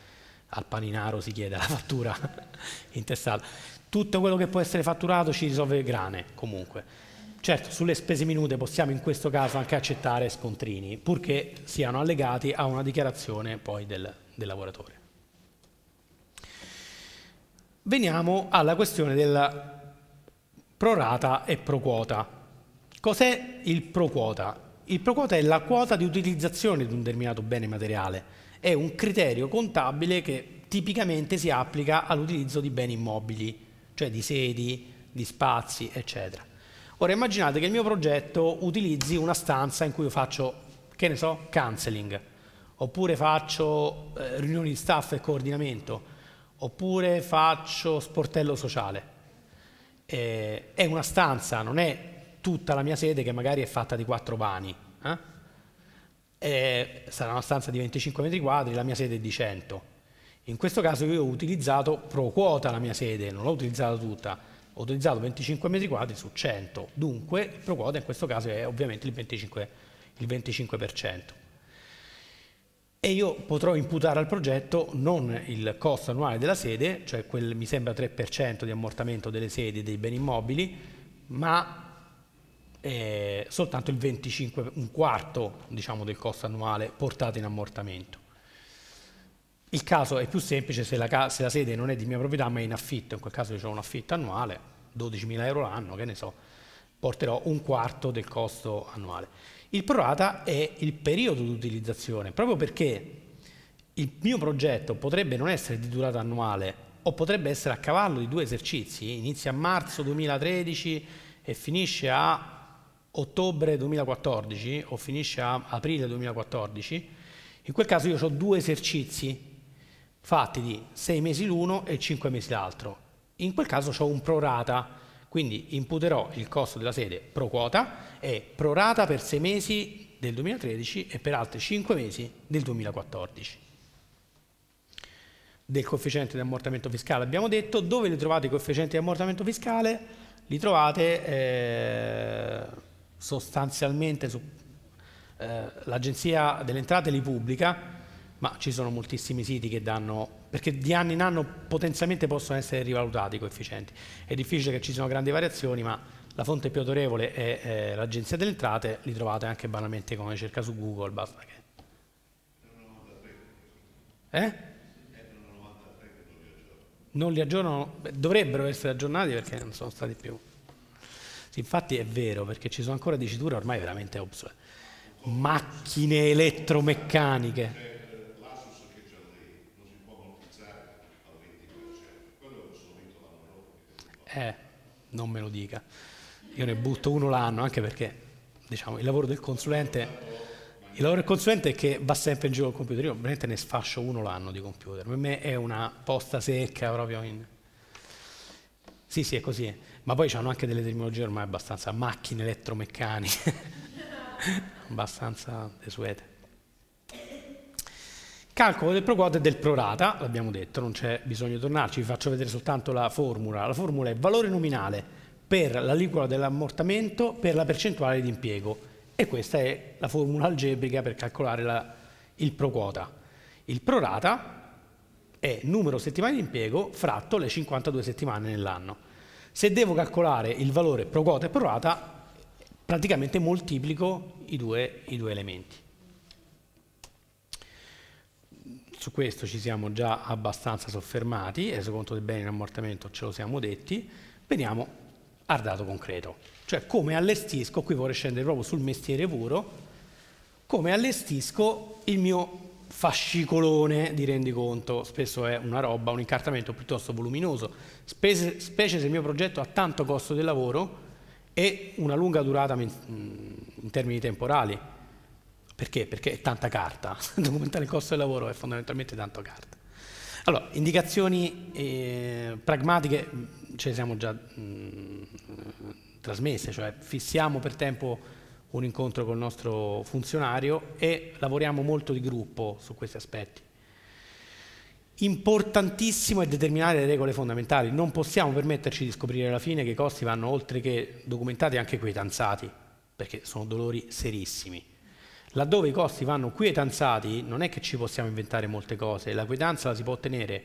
al paninaro si chieda la fattura intestata. Tutto quello che può essere fatturato ci risolve il grane comunque. Certo, sulle spese minute possiamo in questo caso anche accettare scontrini, purché siano allegati a una dichiarazione poi del, del lavoratore. Veniamo alla questione della prorata e pro quota. Cos'è il pro quota? Il pro quota è la quota di utilizzazione di un determinato bene materiale è un criterio contabile che tipicamente si applica all'utilizzo di beni immobili, cioè di sedi, di spazi, eccetera. Ora immaginate che il mio progetto utilizzi una stanza in cui io faccio, che ne so, counseling, oppure faccio eh, riunioni di staff e coordinamento, oppure faccio sportello sociale. Eh, è una stanza, non è tutta la mia sede che magari è fatta di quattro pani. Eh? eh, sarà una stanza di 25 metri quadri, la mia sede è di 100. In questo caso io ho utilizzato pro quota la mia sede, non l'ho utilizzata tutta, ho utilizzato 25 metri quadri su 100, dunque pro quota in questo caso è ovviamente il 25%. Il 25%. E io potrò imputare al progetto non il costo annuale della sede, cioè quel mi sembra 3% di ammortamento delle sedi e dei beni immobili, ma eh, soltanto il 25, un quarto diciamo, del costo annuale portato in ammortamento. Il caso è più semplice se la, se la sede non è di mia proprietà ma è in affitto, in quel caso io ho un affitto annuale, 12.000 euro l'anno, che ne so, porterò un quarto del costo annuale. Il prorata è il periodo di utilizzazione, proprio perché il mio progetto potrebbe non essere di durata annuale o potrebbe essere a cavallo di due esercizi, inizia a marzo 2013 e finisce a ottobre 2014 o finisce a aprile 2014, in quel caso io ho due esercizi fatti di sei mesi l'uno e cinque mesi l'altro. In quel caso ho un prorata, quindi imputerò il costo della sede pro quota e prorata per sei mesi del 2013 e per altri cinque mesi del 2014. Del coefficiente di ammortamento fiscale abbiamo detto, dove li trovate i coefficienti di ammortamento fiscale? Li trovate... Eh sostanzialmente su, eh, l'Agenzia delle Entrate li pubblica, ma ci sono moltissimi siti che danno, perché di anno in anno potenzialmente possono essere rivalutati i coefficienti. È difficile che ci siano grandi variazioni, ma la fonte più autorevole è eh, l'Agenzia delle Entrate, li trovate anche banalmente come cerca su Google, basta che... Eh? Non li aggiornano, dovrebbero essere aggiornati perché non sono stati più. Infatti è vero, perché ci sono ancora diciture ormai veramente obsolete. Macchine elettromeccaniche. Eh, non me lo dica. Io ne butto uno l'anno, anche perché diciamo, il lavoro del consulente... Il lavoro del consulente è che va sempre in giro al computer. Io veramente ne sfascio uno l'anno di computer. Per me è una posta secca proprio in... Sì, sì, è così ma poi hanno anche delle terminologie ormai abbastanza macchine elettromeccaniche, abbastanza desuete. Calcolo del pro quota e del prorata, l'abbiamo detto, non c'è bisogno di tornarci, vi faccio vedere soltanto la formula. La formula è valore nominale per l'aliquola dell'ammortamento per la percentuale di impiego e questa è la formula algebrica per calcolare la, il pro quota. Il prorata è numero settimane di impiego fratto le 52 settimane nell'anno. Se devo calcolare il valore pro quota e pro rata, praticamente moltiplico i due, i due elementi. Su questo ci siamo già abbastanza soffermati, reso conto dei beni in ammortamento ce lo siamo detti, veniamo al dato concreto, cioè come allestisco, qui vorrei scendere proprio sul mestiere puro, come allestisco il mio fascicolone di rendiconto, spesso è una roba, un incartamento piuttosto voluminoso, specie, specie se il mio progetto ha tanto costo del lavoro e una lunga durata mm, in termini temporali. Perché? Perché è tanta carta. Documentare il costo del lavoro è fondamentalmente tanto carta. Allora, indicazioni eh, pragmatiche mm, ce le siamo già mh, mm, trasmesse, cioè fissiamo per tempo un incontro con il nostro funzionario e lavoriamo molto di gruppo su questi aspetti. Importantissimo è determinare le regole fondamentali, non possiamo permetterci di scoprire alla fine che i costi vanno oltre che documentati anche quietanzati, perché sono dolori serissimi. Laddove i costi vanno quietanzati non è che ci possiamo inventare molte cose, la quietanza la si può ottenere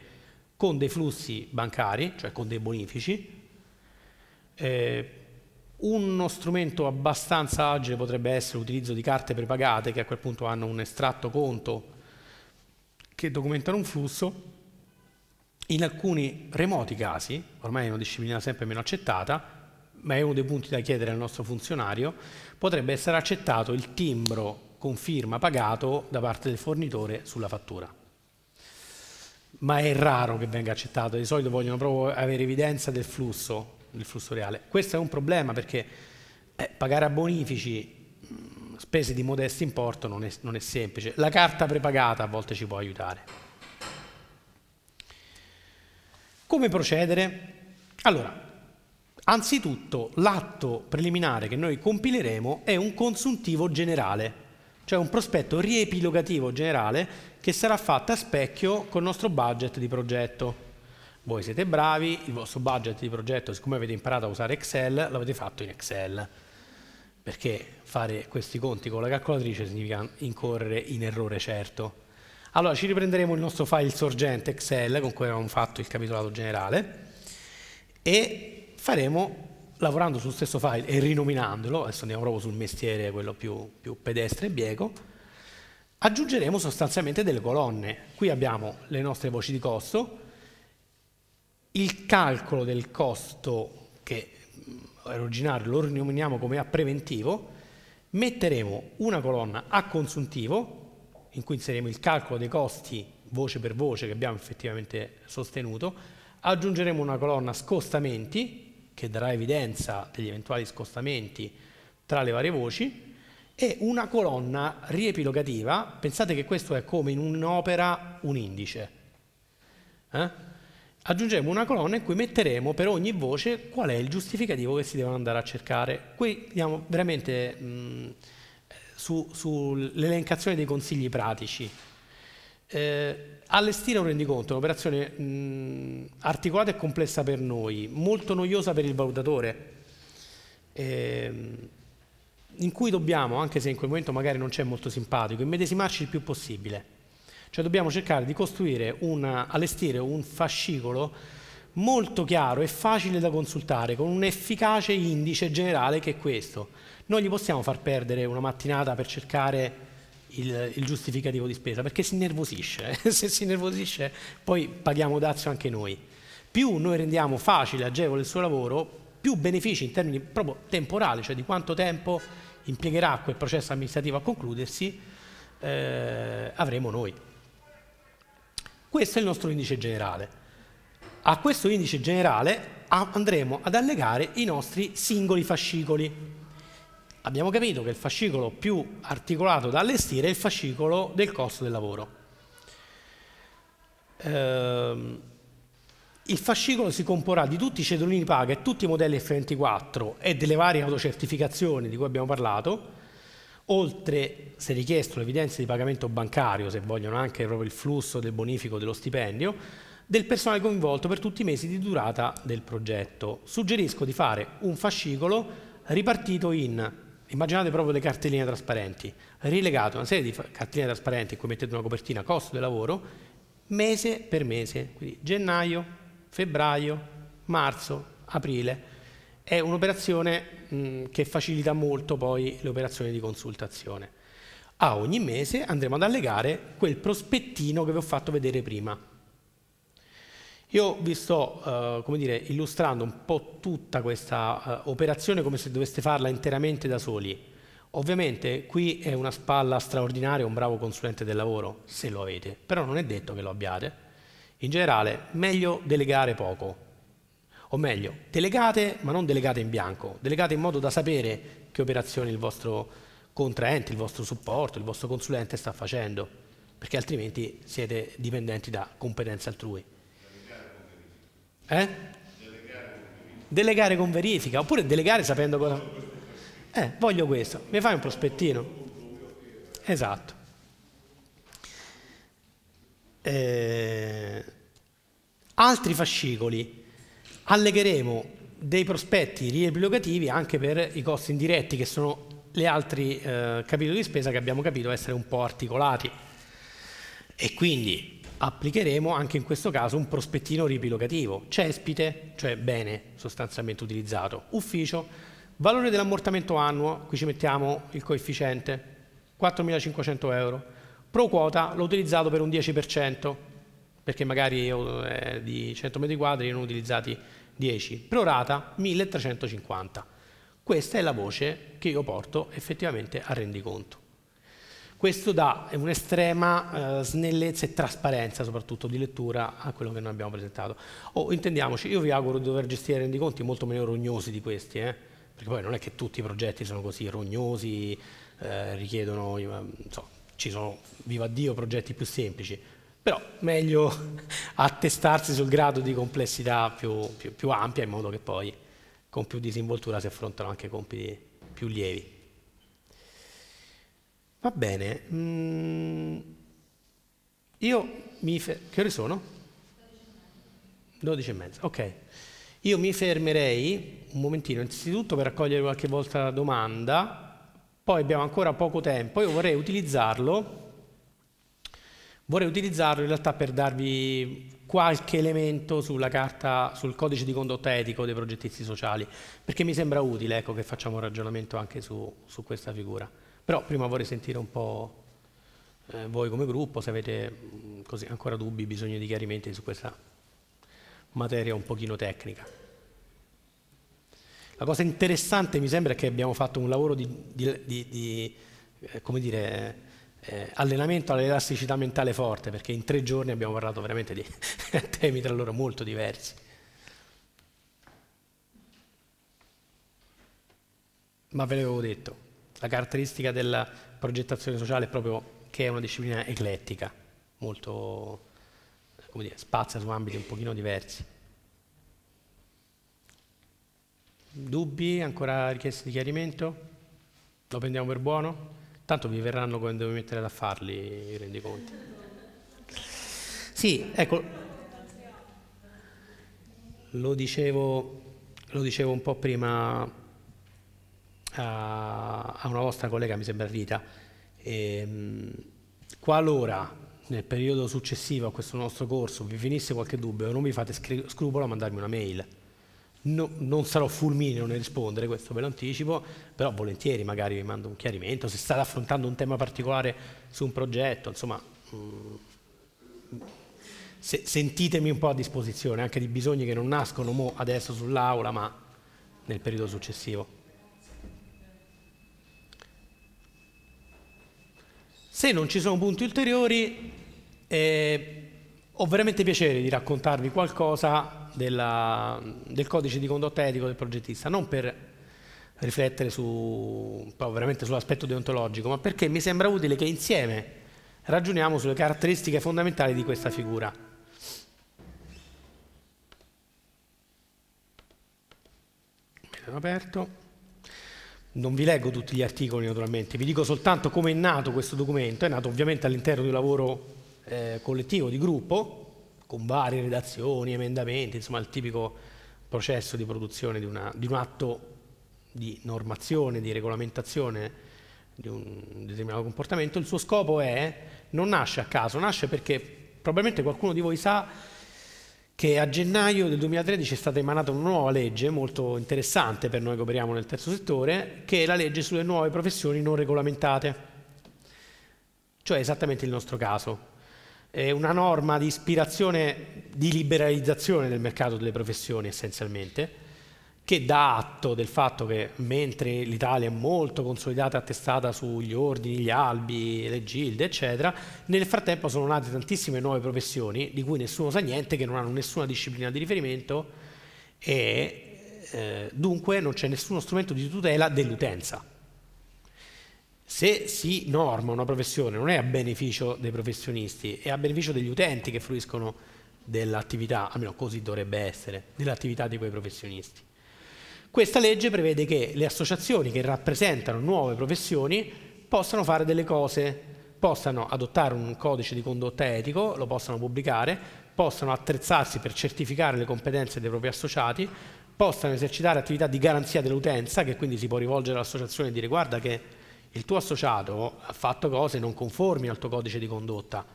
con dei flussi bancari, cioè con dei bonifici, eh, uno strumento abbastanza agile potrebbe essere l'utilizzo di carte prepagate che a quel punto hanno un estratto conto che documentano un flusso. In alcuni remoti casi, ormai è una disciplina sempre meno accettata, ma è uno dei punti da chiedere al nostro funzionario, potrebbe essere accettato il timbro con firma pagato da parte del fornitore sulla fattura. Ma è raro che venga accettato, di solito vogliono proprio avere evidenza del flusso, il flusso reale. Questo è un problema perché eh, pagare a bonifici mm, spese di modesto importo non è, non è semplice. La carta prepagata a volte ci può aiutare. Come procedere? Allora, Anzitutto l'atto preliminare che noi compileremo è un consuntivo generale, cioè un prospetto riepilogativo generale che sarà fatto a specchio col nostro budget di progetto voi siete bravi, il vostro budget di progetto, siccome avete imparato a usare Excel, l'avete fatto in Excel, perché fare questi conti con la calcolatrice significa incorrere in errore certo. Allora ci riprenderemo il nostro file sorgente Excel con cui avevamo fatto il capitolato generale e faremo, lavorando sul stesso file e rinominandolo, adesso andiamo proprio sul mestiere, quello più, più pedestre e bieco, aggiungeremo sostanzialmente delle colonne. Qui abbiamo le nostre voci di costo, il calcolo del costo che è mm, originario lo rinominiamo come A preventivo, metteremo una colonna A consuntivo, in cui inseriremo il calcolo dei costi voce per voce che abbiamo effettivamente sostenuto, aggiungeremo una colonna scostamenti, che darà evidenza degli eventuali scostamenti tra le varie voci, e una colonna riepilogativa, pensate che questo è come in un'opera un indice. Eh? aggiungeremo una colonna in cui metteremo per ogni voce qual è il giustificativo che si devono andare a cercare. Qui andiamo veramente mh, su, sull'elencazione dei consigli pratici. Eh, allestire un rendiconto è un'operazione articolata e complessa per noi, molto noiosa per il valutatore, ehm, in cui dobbiamo, anche se in quel momento magari non c'è molto simpatico, immedesimarci il più possibile. Cioè dobbiamo cercare di costruire, una, allestire un fascicolo molto chiaro e facile da consultare, con un efficace indice generale che è questo. Non gli possiamo far perdere una mattinata per cercare il, il giustificativo di spesa, perché si innervosisce. Eh. Se si innervosisce poi paghiamo dazio anche noi. Più noi rendiamo facile, agevole il suo lavoro, più benefici in termini proprio temporali, cioè di quanto tempo impiegherà quel processo amministrativo a concludersi, eh, avremo noi. Questo è il nostro indice generale. A questo indice generale andremo ad allegare i nostri singoli fascicoli. Abbiamo capito che il fascicolo più articolato da allestire è il fascicolo del costo del lavoro. Ehm, il fascicolo si comporrà di tutti i cedolini paga e tutti i modelli F24 e delle varie autocertificazioni di cui abbiamo parlato, Oltre, se richiesto, l'evidenza di pagamento bancario, se vogliono anche proprio il flusso del bonifico dello stipendio, del personale coinvolto per tutti i mesi di durata del progetto. Suggerisco di fare un fascicolo ripartito in, immaginate proprio le cartelline trasparenti, rilegato a una serie di cartelline trasparenti in cui mettete una copertina costo del lavoro, mese per mese, quindi gennaio, febbraio, marzo, aprile. È un'operazione mh, che facilita molto poi le operazioni di consultazione. A ogni mese andremo ad allegare quel prospettino che vi ho fatto vedere prima. Io vi sto eh, dire, illustrando un po' tutta questa eh, operazione come se doveste farla interamente da soli. Ovviamente qui è una spalla straordinaria un bravo consulente del lavoro, se lo avete, però non è detto che lo abbiate. In generale, meglio delegare poco, o meglio, delegate, ma non delegate in bianco, delegate in modo da sapere che operazioni il vostro contraente, il vostro supporto, il vostro consulente sta facendo, perché altrimenti siete dipendenti da competenze altrui. Eh? Delegare con verifica, oppure delegare sapendo cosa... Eh, voglio questo, mi fai un prospettino. Esatto. Eh... altri fascicoli allegheremo dei prospetti riepilogativi anche per i costi indiretti che sono gli altri eh, capitoli di spesa che abbiamo capito essere un po' articolati e quindi applicheremo anche in questo caso un prospettino riepilogativo, cespite, cioè bene sostanzialmente utilizzato, ufficio, valore dell'ammortamento annuo, qui ci mettiamo il coefficiente, 4.500 euro, pro quota l'ho utilizzato per un 10%, perché magari eh, di 100 metri quadri ne ho utilizzati 10, prorata 1350. Questa è la voce che io porto effettivamente al rendiconto. Questo dà un'estrema eh, snellezza e trasparenza soprattutto di lettura a quello che noi abbiamo presentato. O oh, intendiamoci, io vi auguro di dover gestire rendiconti molto meno rognosi di questi, eh? perché poi non è che tutti i progetti sono così rognosi, eh, richiedono, eh, so, ci sono, viva Dio, progetti più semplici, però meglio attestarsi sul grado di complessità più, più, più ampia in modo che poi con più disinvoltura si affrontano anche compiti più lievi. Va bene. Mm. Io mi fermo. Che ore sono? 12 e mezza, ok. Io mi fermerei un momentino innanzitutto per raccogliere qualche volta la domanda, poi abbiamo ancora poco tempo, io vorrei utilizzarlo Vorrei utilizzarlo in realtà per darvi qualche elemento sulla carta, sul codice di condotta etico dei progettisti sociali, perché mi sembra utile ecco, che facciamo un ragionamento anche su, su, questa figura. Però prima vorrei sentire un po' eh, voi come gruppo, se avete mm, così, ancora dubbi, bisogno di chiarimenti su questa materia un pochino tecnica. La cosa interessante mi sembra è che abbiamo fatto un lavoro di, di, di, di eh, come dire, eh, allenamento all'elasticità mentale forte, perché in tre giorni abbiamo parlato veramente di temi tra loro molto diversi. Ma ve l'avevo detto, la caratteristica della progettazione sociale è proprio che è una disciplina eclettica, molto, come dire, spazia su ambiti un pochino diversi. Dubbi, ancora richieste di chiarimento? Lo prendiamo per buono? Tanto mi verranno quando devo mettere da farli i rendiconti. Sì, ecco, lo dicevo, lo dicevo un po' prima a, a, una vostra collega, mi sembra Rita, e, ehm, qualora nel periodo successivo a questo nostro corso vi venisse qualche dubbio, non vi fate scrupolo a mandarmi una mail No, non sarò fulmineo nel rispondere, questo ve lo anticipo, però volentieri magari vi mando un chiarimento, se state affrontando un tema particolare su un progetto, insomma, mm, se, sentitemi un po' a disposizione, anche di bisogni che non nascono adesso sull'aula, ma nel periodo successivo. Se non ci sono punti ulteriori, eh, ho veramente piacere di raccontarvi qualcosa della, del codice di condotta etico del progettista, non per riflettere su, sull'aspetto deontologico, ma perché mi sembra utile che insieme ragioniamo sulle caratteristiche fondamentali di questa figura. Aperto. Non vi leggo tutti gli articoli naturalmente, vi dico soltanto come è nato questo documento, è nato ovviamente all'interno di un lavoro eh, collettivo di gruppo, con varie redazioni, emendamenti, insomma il tipico processo di produzione di, una, di un atto di normazione, di regolamentazione di un determinato comportamento, il suo scopo è, non nasce a caso, nasce perché probabilmente qualcuno di voi sa che a gennaio del 2013 è stata emanata una nuova legge molto interessante per noi che operiamo nel terzo settore, che è la legge sulle nuove professioni non regolamentate, cioè esattamente il nostro caso eh, una norma di ispirazione di liberalizzazione del mercato delle professioni essenzialmente, che dà atto del fatto che mentre l'Italia è molto consolidata e attestata sugli ordini, gli albi, le gilde, eccetera, nel frattempo sono nate tantissime nuove professioni di cui nessuno sa niente, che non hanno nessuna disciplina di riferimento e eh, dunque non c'è nessuno strumento di tutela dell'utenza se si norma una professione non è a beneficio dei professionisti, è a beneficio degli utenti che fruiscono dell'attività, almeno così dovrebbe essere, dell'attività di quei professionisti. Questa legge prevede che le associazioni che rappresentano nuove professioni possano fare delle cose, possano adottare un codice di condotta etico, lo possano pubblicare, possano attrezzarsi per certificare le competenze dei propri associati, possano esercitare attività di garanzia dell'utenza, che quindi si può rivolgere all'associazione e dire guarda che il tuo associato ha fatto cose non conformi al tuo codice di condotta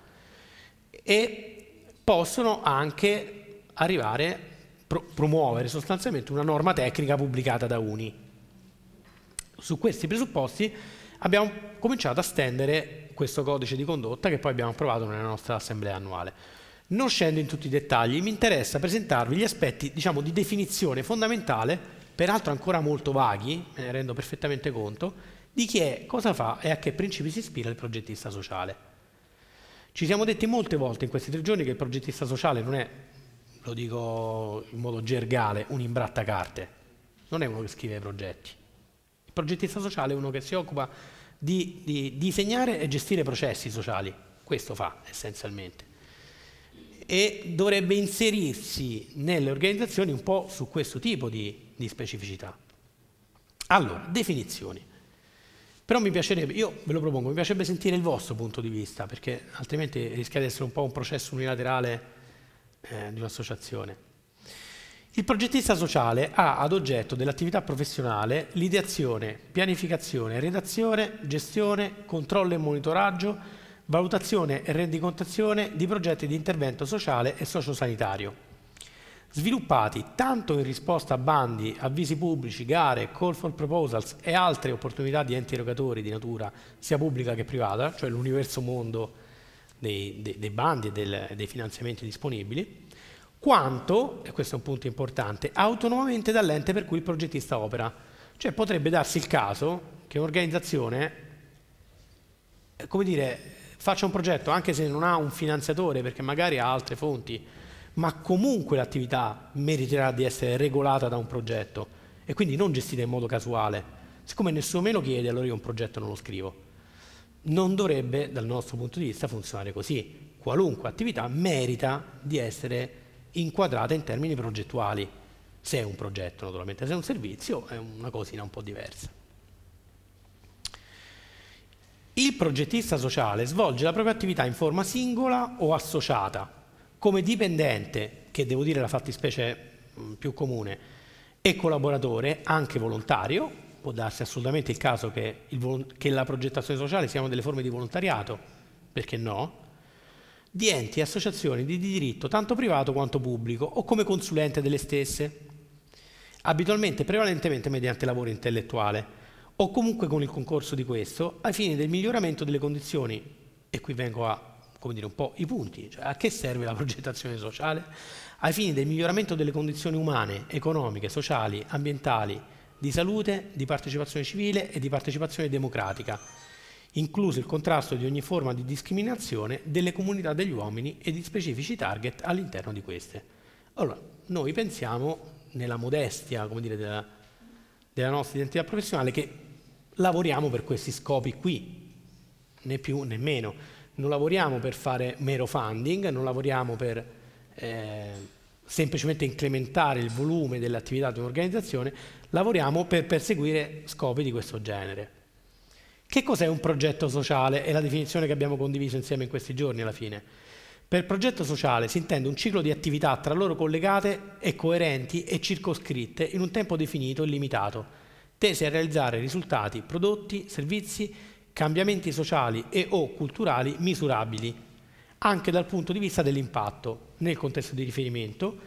e possono anche arrivare pro, promuovere sostanzialmente una norma tecnica pubblicata da Uni. Su questi presupposti abbiamo cominciato a stendere questo codice di condotta che poi abbiamo approvato nella nostra assemblea annuale. Non scendo in tutti i dettagli, mi interessa presentarvi gli aspetti diciamo, di definizione fondamentale, peraltro ancora molto vaghi, me ne rendo perfettamente conto, di chi è, cosa fa e a che principi si ispira il progettista sociale. Ci siamo detti molte volte in questi tre giorni che il progettista sociale non è, lo dico in modo gergale, un imbrattacarte, non è uno che scrive i progetti. Il progettista sociale è uno che si occupa di, di disegnare e gestire processi sociali, questo fa essenzialmente e dovrebbe inserirsi nelle organizzazioni un po' su questo tipo di, di specificità. Allora, definizioni. Però mi piacerebbe, io ve lo propongo, mi piacerebbe sentire il vostro punto di vista, perché altrimenti rischia di essere un po' un processo unilaterale eh, di un'associazione. Il progettista sociale ha ad oggetto dell'attività professionale l'ideazione, pianificazione, redazione, gestione, controllo e monitoraggio, valutazione e rendicontazione di progetti di intervento sociale e sociosanitario sviluppati tanto in risposta a bandi, avvisi pubblici, gare, call for proposals e altre opportunità di enti erogatori di natura sia pubblica che privata, cioè l'universo mondo dei, dei, dei bandi e del, dei finanziamenti disponibili, quanto, e questo è un punto importante, autonomamente dall'ente per cui il progettista opera. Cioè potrebbe darsi il caso che un'organizzazione, eh, come dire, faccia un progetto anche se non ha un finanziatore perché magari ha altre fonti ma comunque l'attività meriterà di essere regolata da un progetto e quindi non gestita in modo casuale. Siccome nessuno me lo chiede, allora io un progetto non lo scrivo. Non dovrebbe, dal nostro punto di vista, funzionare così. Qualunque attività merita di essere inquadrata in termini progettuali, se è un progetto naturalmente, se è un servizio è una cosina un po' diversa. Il progettista sociale svolge la propria attività in forma singola o associata, come dipendente, che devo dire la fattispecie mm, più comune, e collaboratore, anche volontario, può darsi assolutamente il caso che, il, che la progettazione sociale sia una delle forme di volontariato, perché no? di enti e associazioni di diritto tanto privato quanto pubblico o come consulente delle stesse, abitualmente prevalentemente mediante lavoro intellettuale o comunque con il concorso di questo ai fini del miglioramento delle condizioni, e qui vengo a come dire, un po' i punti. Cioè, a che serve la progettazione sociale? Ai fini del miglioramento delle condizioni umane, economiche, sociali, ambientali, di salute, di partecipazione civile e di partecipazione democratica, incluso il contrasto di ogni forma di discriminazione delle comunità degli uomini e di specifici target all'interno di queste. Allora, noi pensiamo, nella modestia dire, della, della nostra identità professionale, che lavoriamo per questi scopi qui, né più né meno non lavoriamo per fare mero funding, non lavoriamo per eh, semplicemente incrementare il volume dell'attività di un'organizzazione, lavoriamo per perseguire scopi di questo genere. Che cos'è un progetto sociale? È la definizione che abbiamo condiviso insieme in questi giorni alla fine. Per progetto sociale si intende un ciclo di attività tra loro collegate e coerenti e circoscritte in un tempo definito e limitato, tese a realizzare risultati, prodotti, servizi cambiamenti sociali e o culturali misurabili, anche dal punto di vista dell'impatto, nel contesto di riferimento,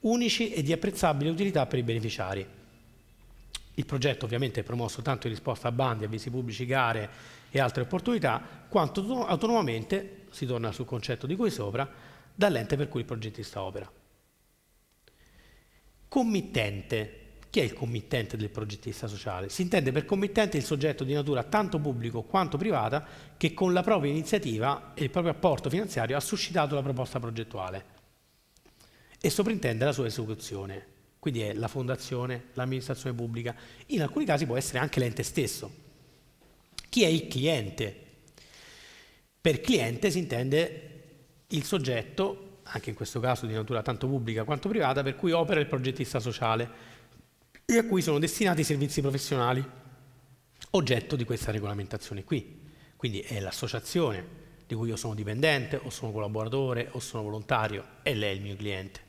unici e di apprezzabile utilità per i beneficiari. Il progetto ovviamente è promosso tanto in risposta a bandi, avvisi pubblici, gare e altre opportunità, quanto autonomamente, si torna sul concetto di cui sopra, dall'ente per cui il progettista opera. Committente chi è il committente del progettista sociale? Si intende per committente il soggetto di natura tanto pubblico quanto privata che con la propria iniziativa e il proprio apporto finanziario ha suscitato la proposta progettuale e soprintende la sua esecuzione. Quindi è la fondazione, l'amministrazione pubblica, in alcuni casi può essere anche l'ente stesso. Chi è il cliente? Per cliente si intende il soggetto, anche in questo caso di natura tanto pubblica quanto privata, per cui opera il progettista sociale e a cui sono destinati i servizi professionali, oggetto di questa regolamentazione qui. Quindi è l'associazione di cui io sono dipendente o sono collaboratore o sono volontario e lei è il mio cliente.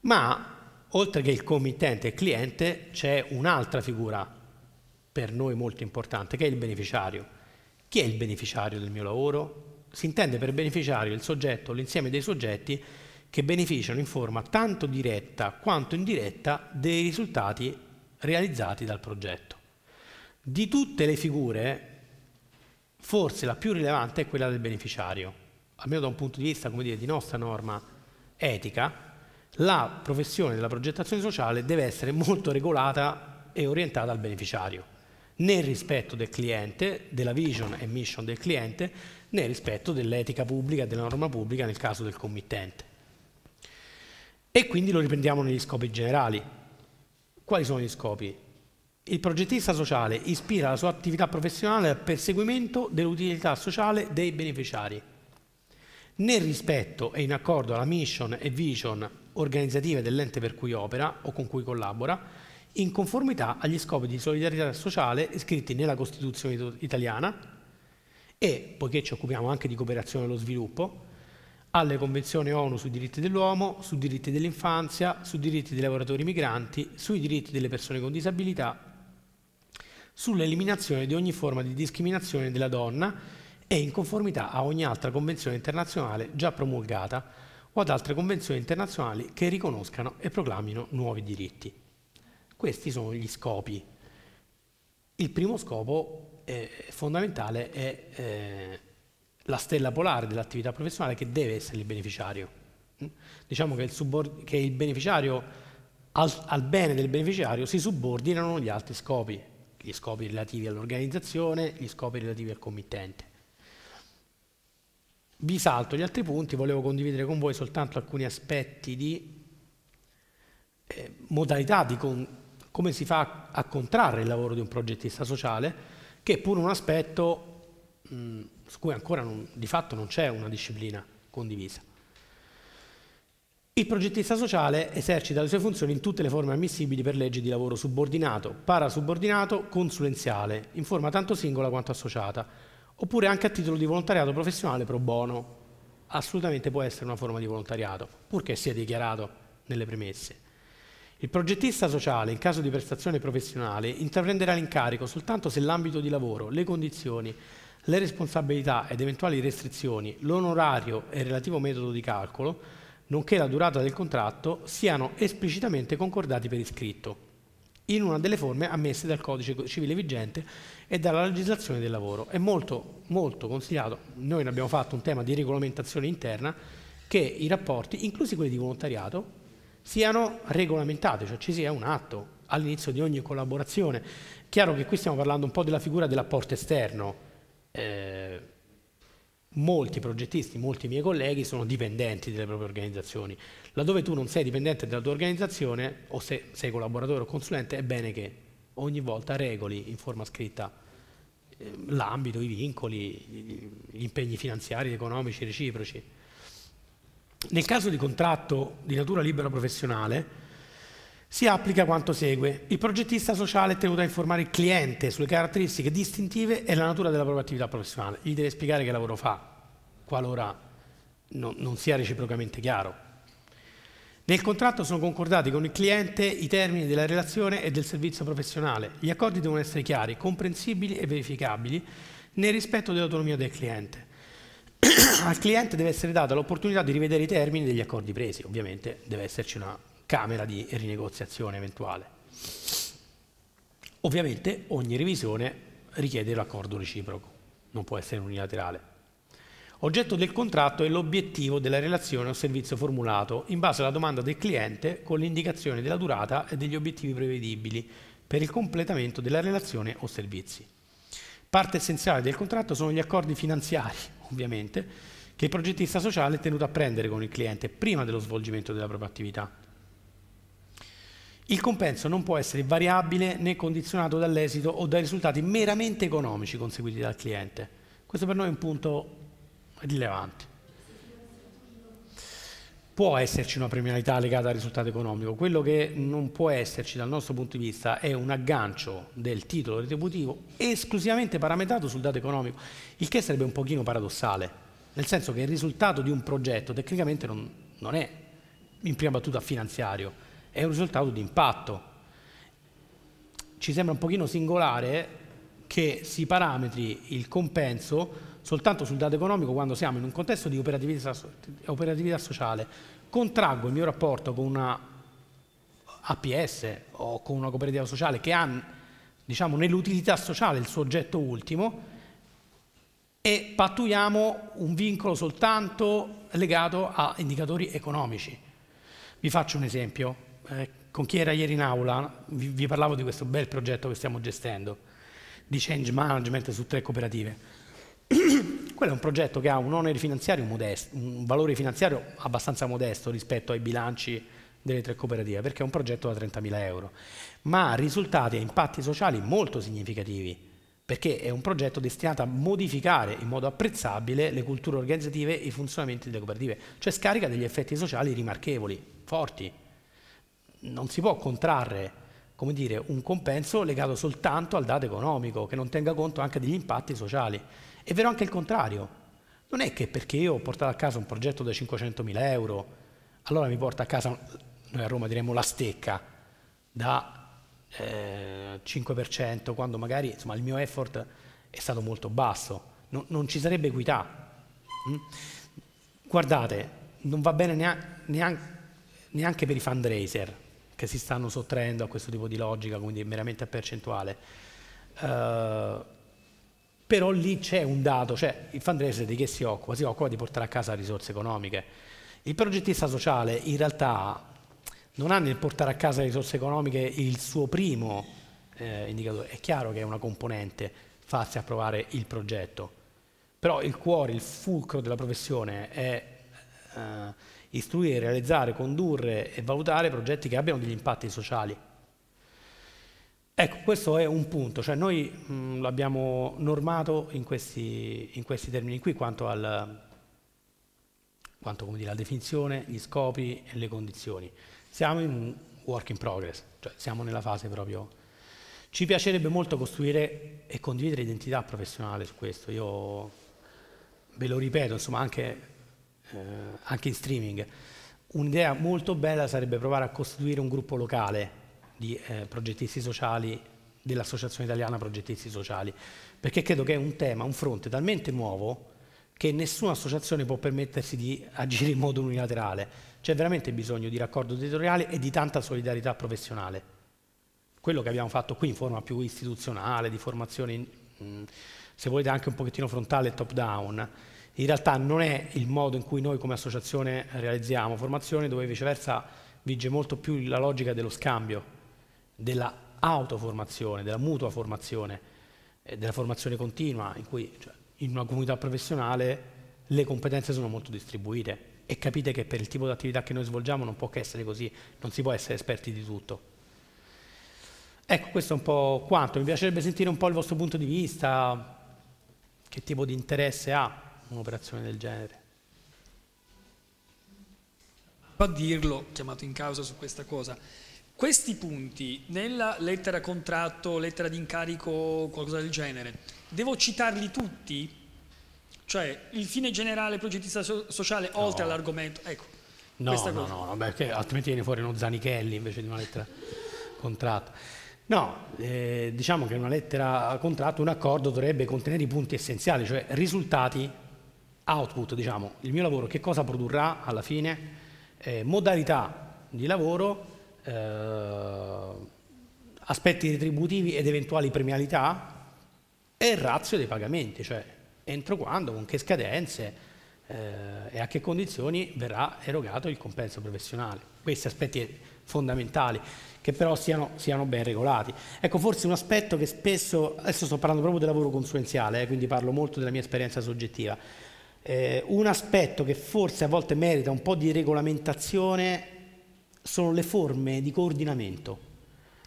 Ma oltre che il committente e il cliente c'è un'altra figura per noi molto importante che è il beneficiario. Chi è il beneficiario del mio lavoro? Si intende per beneficiario il soggetto, l'insieme dei soggetti che beneficiano in forma tanto diretta quanto indiretta dei risultati realizzati dal progetto. Di tutte le figure, forse la più rilevante è quella del beneficiario, almeno da un punto di vista come dire, di nostra norma etica, la professione della progettazione sociale deve essere molto regolata e orientata al beneficiario, nel rispetto del cliente, della vision e mission del cliente, nel rispetto dell'etica pubblica e della norma pubblica nel caso del committente. E quindi lo riprendiamo negli scopi generali. Quali sono gli scopi? Il progettista sociale ispira la sua attività professionale al perseguimento dell'utilità sociale dei beneficiari. Nel rispetto e in accordo alla mission e vision organizzative dell'ente per cui opera o con cui collabora, in conformità agli scopi di solidarietà sociale iscritti nella Costituzione italiana e, poiché ci occupiamo anche di cooperazione allo sviluppo, alle Convenzioni ONU sui diritti dell'uomo, sui diritti dell'infanzia, sui diritti dei lavoratori migranti, sui diritti delle persone con disabilità, sull'eliminazione di ogni forma di discriminazione della donna e in conformità a ogni altra convenzione internazionale già promulgata o ad altre convenzioni internazionali che riconoscano e proclamino nuovi diritti. Questi sono gli scopi. Il primo scopo eh, fondamentale è eh, la stella polare dell'attività professionale che deve essere il beneficiario. Mm? Diciamo che il, che il beneficiario al, al, bene del beneficiario si subordinano gli altri scopi, gli scopi relativi all'organizzazione, gli scopi relativi al committente. Vi salto gli altri punti, volevo condividere con voi soltanto alcuni aspetti di eh, modalità di con, come si fa a contrarre il lavoro di un progettista sociale, che è pure un aspetto mh, mm, su cui ancora non, di fatto non c'è una disciplina condivisa. Il progettista sociale esercita le sue funzioni in tutte le forme ammissibili per leggi di lavoro subordinato, parasubordinato, consulenziale, in forma tanto singola quanto associata, oppure anche a titolo di volontariato professionale pro bono. Assolutamente può essere una forma di volontariato, purché sia dichiarato nelle premesse. Il progettista sociale, in caso di prestazione professionale, intraprenderà l'incarico soltanto se l'ambito di lavoro, le condizioni, le responsabilità ed eventuali restrizioni, l'onorario e il relativo metodo di calcolo, nonché la durata del contratto, siano esplicitamente concordati per iscritto, in una delle forme ammesse dal codice civile vigente e dalla legislazione del lavoro. È molto, molto consigliato, noi ne abbiamo fatto un tema di regolamentazione interna, che i rapporti, inclusi quelli di volontariato, siano regolamentati, cioè ci sia un atto all'inizio di ogni collaborazione. Chiaro che qui stiamo parlando un po' della figura dell'apporto esterno, eh, molti progettisti, molti miei colleghi sono dipendenti delle proprie organizzazioni. Laddove tu non sei dipendente della tua organizzazione o se sei collaboratore o consulente, è bene che ogni volta regoli in forma scritta eh, l'ambito, i vincoli, gli impegni finanziari, economici, reciproci. Nel caso di contratto di natura libera professionale, si applica quanto segue. Il progettista sociale è tenuto a informare il cliente sulle caratteristiche distintive e la natura della propria attività professionale. Gli deve spiegare che lavoro fa, qualora non, non sia reciprocamente chiaro. Nel contratto sono concordati con il cliente i termini della relazione e del servizio professionale. Gli accordi devono essere chiari, comprensibili e verificabili nel rispetto dell'autonomia del cliente. Al cliente deve essere data l'opportunità di rivedere i termini degli accordi presi, ovviamente deve esserci una camera di rinegoziazione eventuale. Ovviamente ogni revisione richiede l'accordo reciproco, non può essere unilaterale. Oggetto del contratto è l'obiettivo della relazione o servizio formulato in base alla domanda del cliente con l'indicazione della durata e degli obiettivi prevedibili per il completamento della relazione o servizi. Parte essenziale del contratto sono gli accordi finanziari, ovviamente, che il progettista sociale è tenuto a prendere con il cliente prima dello svolgimento della propria attività. Il compenso non può essere variabile né condizionato dall'esito o dai risultati meramente economici conseguiti dal cliente. Questo per noi è un punto rilevante. Può esserci una premialità legata al risultato economico, quello che non può esserci dal nostro punto di vista è un aggancio del titolo retributivo esclusivamente parametrato sul dato economico, il che sarebbe un pochino paradossale, nel senso che il risultato di un progetto tecnicamente non, non è in prima battuta finanziario, è un risultato di impatto. Ci sembra un pochino singolare che si parametri il compenso soltanto sul dato economico quando siamo in un contesto di operatività, operatività sociale. Contraggo il mio rapporto con una APS o con una cooperativa sociale che ha diciamo, nell'utilità sociale il suo oggetto ultimo e pattuiamo un vincolo soltanto legato a indicatori economici. Vi faccio un esempio. Eh, con chi era ieri in aula vi, vi parlavo di questo bel progetto che stiamo gestendo, di change management su tre cooperative. Quello è un progetto che ha un onere finanziario modesto, un valore finanziario abbastanza modesto rispetto ai bilanci delle tre cooperative, perché è un progetto da 30.000 euro, ma ha risultati e impatti sociali molto significativi, perché è un progetto destinato a modificare in modo apprezzabile le culture organizzative e i funzionamenti delle cooperative, cioè scarica degli effetti sociali rimarchevoli, forti non si può contrarre come dire, un compenso legato soltanto al dato economico, che non tenga conto anche degli impatti sociali. È vero anche il contrario. Non è che perché io ho portato a casa un progetto da 500.000 euro, allora mi porta a casa, noi a Roma diremmo la stecca, da eh, 5%, quando magari insomma, il mio effort è stato molto basso. non, non ci sarebbe equità. Mm? Guardate, non va bene neanche, neanche per i fundraiser che si stanno sottraendo a questo tipo di logica, quindi meramente a percentuale. Uh, però lì c'è un dato, cioè il fundraiser di che si occupa? Si occupa di portare a casa risorse economiche. Il progettista sociale in realtà non ha nel portare a casa risorse economiche il suo primo eh, indicatore, è chiaro che è una componente farsi approvare il progetto, però il cuore, il fulcro della professione è... Eh, istruire, realizzare, condurre e valutare progetti che abbiano degli impatti sociali. Ecco, questo è un punto, cioè noi l'abbiamo normato in questi, in questi, termini qui quanto, al, quanto dire, alla definizione, gli scopi e le condizioni. Siamo in un work in progress, cioè siamo nella fase proprio... Ci piacerebbe molto costruire e condividere identità professionale su questo, io ve lo ripeto, insomma anche eh, anche in streaming. Un'idea molto bella sarebbe provare a costituire un gruppo locale di eh, progettisti sociali dell'Associazione Italiana Progettisti Sociali, perché credo che è un tema, un fronte talmente nuovo che nessuna associazione può permettersi di agire in modo unilaterale. C'è veramente bisogno di raccordo territoriale e di tanta solidarietà professionale. Quello che abbiamo fatto qui in forma più istituzionale, di formazione, mh, mm, se volete anche un pochettino frontale e top down, in realtà non è il modo in cui noi come associazione realizziamo formazione, dove viceversa vige molto più la logica dello scambio, della autoformazione, della mutua formazione, eh, della formazione continua, in cui cioè, in una comunità professionale le competenze sono molto distribuite e capite che per il tipo di attività che noi svolgiamo non può che essere così, non si può essere esperti di tutto. Ecco, questo è un po' quanto. Mi piacerebbe sentire un po' il vostro punto di vista, che tipo di interesse ha un'operazione del genere. a dirlo, chiamato in causa su questa cosa. Questi punti nella lettera contratto, lettera di incarico, qualcosa del genere, devo citarli tutti? Cioè il fine generale progettista so sociale no. oltre all'argomento, ecco. No, no, no, no, perché altrimenti viene fuori uno Zanichelli invece di una lettera contratto. No, eh, diciamo che una lettera contratto, un accordo dovrebbe contenere i punti essenziali, cioè risultati output, diciamo, il mio lavoro che cosa produrrà alla fine, eh, modalità di lavoro, eh, aspetti retributivi ed eventuali premialità e il razio dei pagamenti, cioè entro quando, con che scadenze eh, e a che condizioni verrà erogato il compenso professionale. Questi aspetti fondamentali che però siano, siano, ben regolati. Ecco, forse un aspetto che spesso, adesso sto parlando proprio del lavoro consulenziale, eh, quindi parlo molto della mia esperienza soggettiva, eh, un aspetto che forse a volte merita un po' di regolamentazione sono le forme di coordinamento.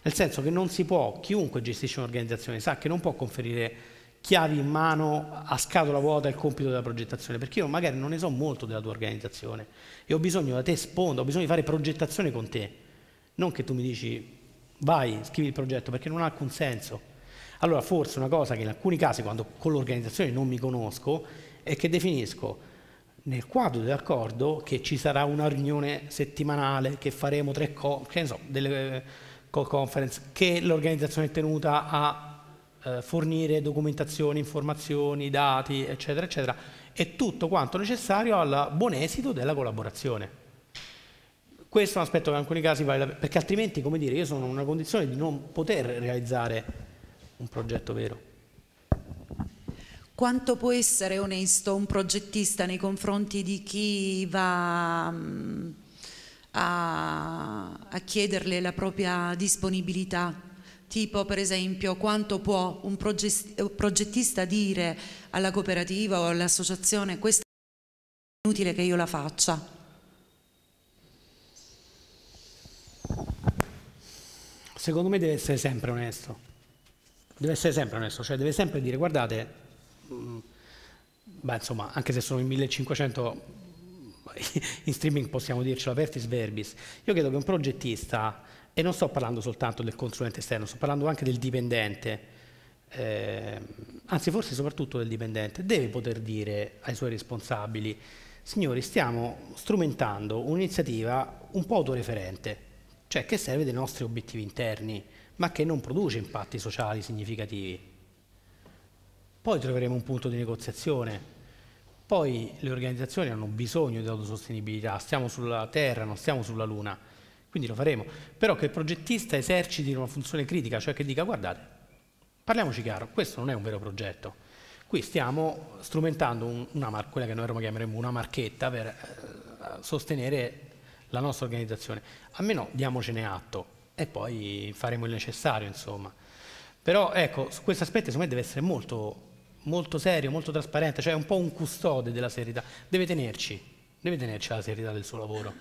Nel senso che non si può, chiunque gestisce un'organizzazione sa che non può conferire chiavi in mano a scatola vuota il compito della progettazione, perché io magari non ne so molto della tua organizzazione e ho bisogno da te sponda, ho bisogno di fare progettazione con te, non che tu mi dici vai, scrivi il progetto, perché non ha alcun senso. Allora forse una cosa che in alcuni casi, quando con l'organizzazione non mi conosco, e che definisco nel quadro dell'accordo che ci sarà una riunione settimanale, che faremo tre co- che so, delle eh, call conference, che l'organizzazione è tenuta a eh, fornire documentazioni, informazioni, dati, eccetera, eccetera, e tutto quanto necessario al buon esito della collaborazione. Questo è un aspetto che in alcuni casi vale la pena, perché altrimenti, come dire, io sono in una condizione di non poter realizzare un progetto vero quanto può essere onesto un progettista nei confronti di chi va mm, a, a chiederle la propria disponibilità? tipo per esempio quanto può un eh, progettista dire alla cooperativa o all'associazione questo è inutile che io la faccia. Secondo me deve essere sempre onesto, deve essere sempre onesto, cioè deve sempre dire guardate Mm. beh, insomma, anche se sono in 1500 in streaming possiamo dircelo vertis verbis, io credo che un progettista, e non sto parlando soltanto del consulente esterno, sto parlando anche del dipendente, eh, anzi forse soprattutto del dipendente, deve poter dire ai suoi responsabili, signori stiamo strumentando un'iniziativa un po' autoreferente, cioè che serve dei nostri obiettivi interni, ma che non produce impatti sociali significativi. Poi troveremo un punto di negoziazione. Poi le organizzazioni hanno bisogno di autosostenibilità, stiamo sulla Terra, non stiamo sulla Luna, quindi lo faremo. Però che il progettista eserciti una funzione critica, cioè che dica guardate, parliamoci chiaro, questo non è un vero progetto. Qui stiamo strumentando un, una, quella che noi chiameremo una marchetta per eh, sostenere la nostra organizzazione. Almeno diamocene atto e poi faremo il necessario, insomma. Però ecco, su questo aspetto secondo me deve essere molto molto serio, molto trasparente, cioè è un po' un custode della serietà. Deve tenerci, deve tenerci alla serietà del suo lavoro.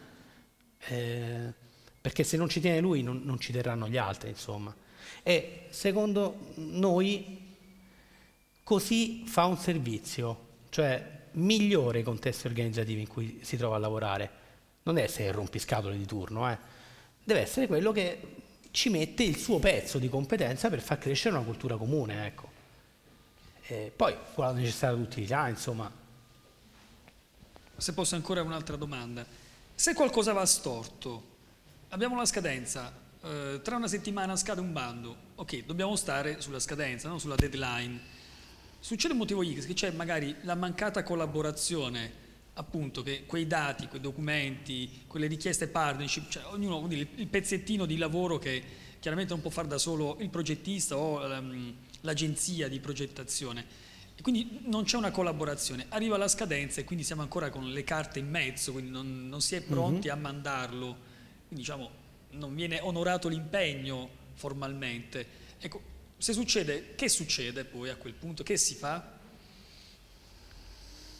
Eh, perché se non ci tiene lui non, non ci terranno gli altri, insomma. E secondo noi così fa un servizio, cioè migliora i contesti organizzativi in cui si trova a lavorare. Non deve essere il rompiscatole di turno, eh. deve essere quello che ci mette il suo pezzo di competenza per far crescere una cultura comune. Ecco. Eh, poi, con la necessaria utilità, insomma. Se posso ancora un'altra domanda. Se qualcosa va storto, abbiamo la scadenza, eh, tra una settimana scade un bando, ok, dobbiamo stare sulla scadenza, non sulla deadline. Succede un motivo X, che c'è magari la mancata collaborazione, appunto, che quei dati, quei documenti, quelle richieste partnership, cioè ognuno, il pezzettino di lavoro che chiaramente non può fare da solo il progettista o... Um, l'agenzia di progettazione. E quindi non c'è una collaborazione, arriva la scadenza e quindi siamo ancora con le carte in mezzo, quindi non, non si è mhm. pronti uh -huh. a mandarlo, quindi diciamo non viene onorato l'impegno formalmente. Ecco, se succede, che succede poi a quel punto? Che si fa?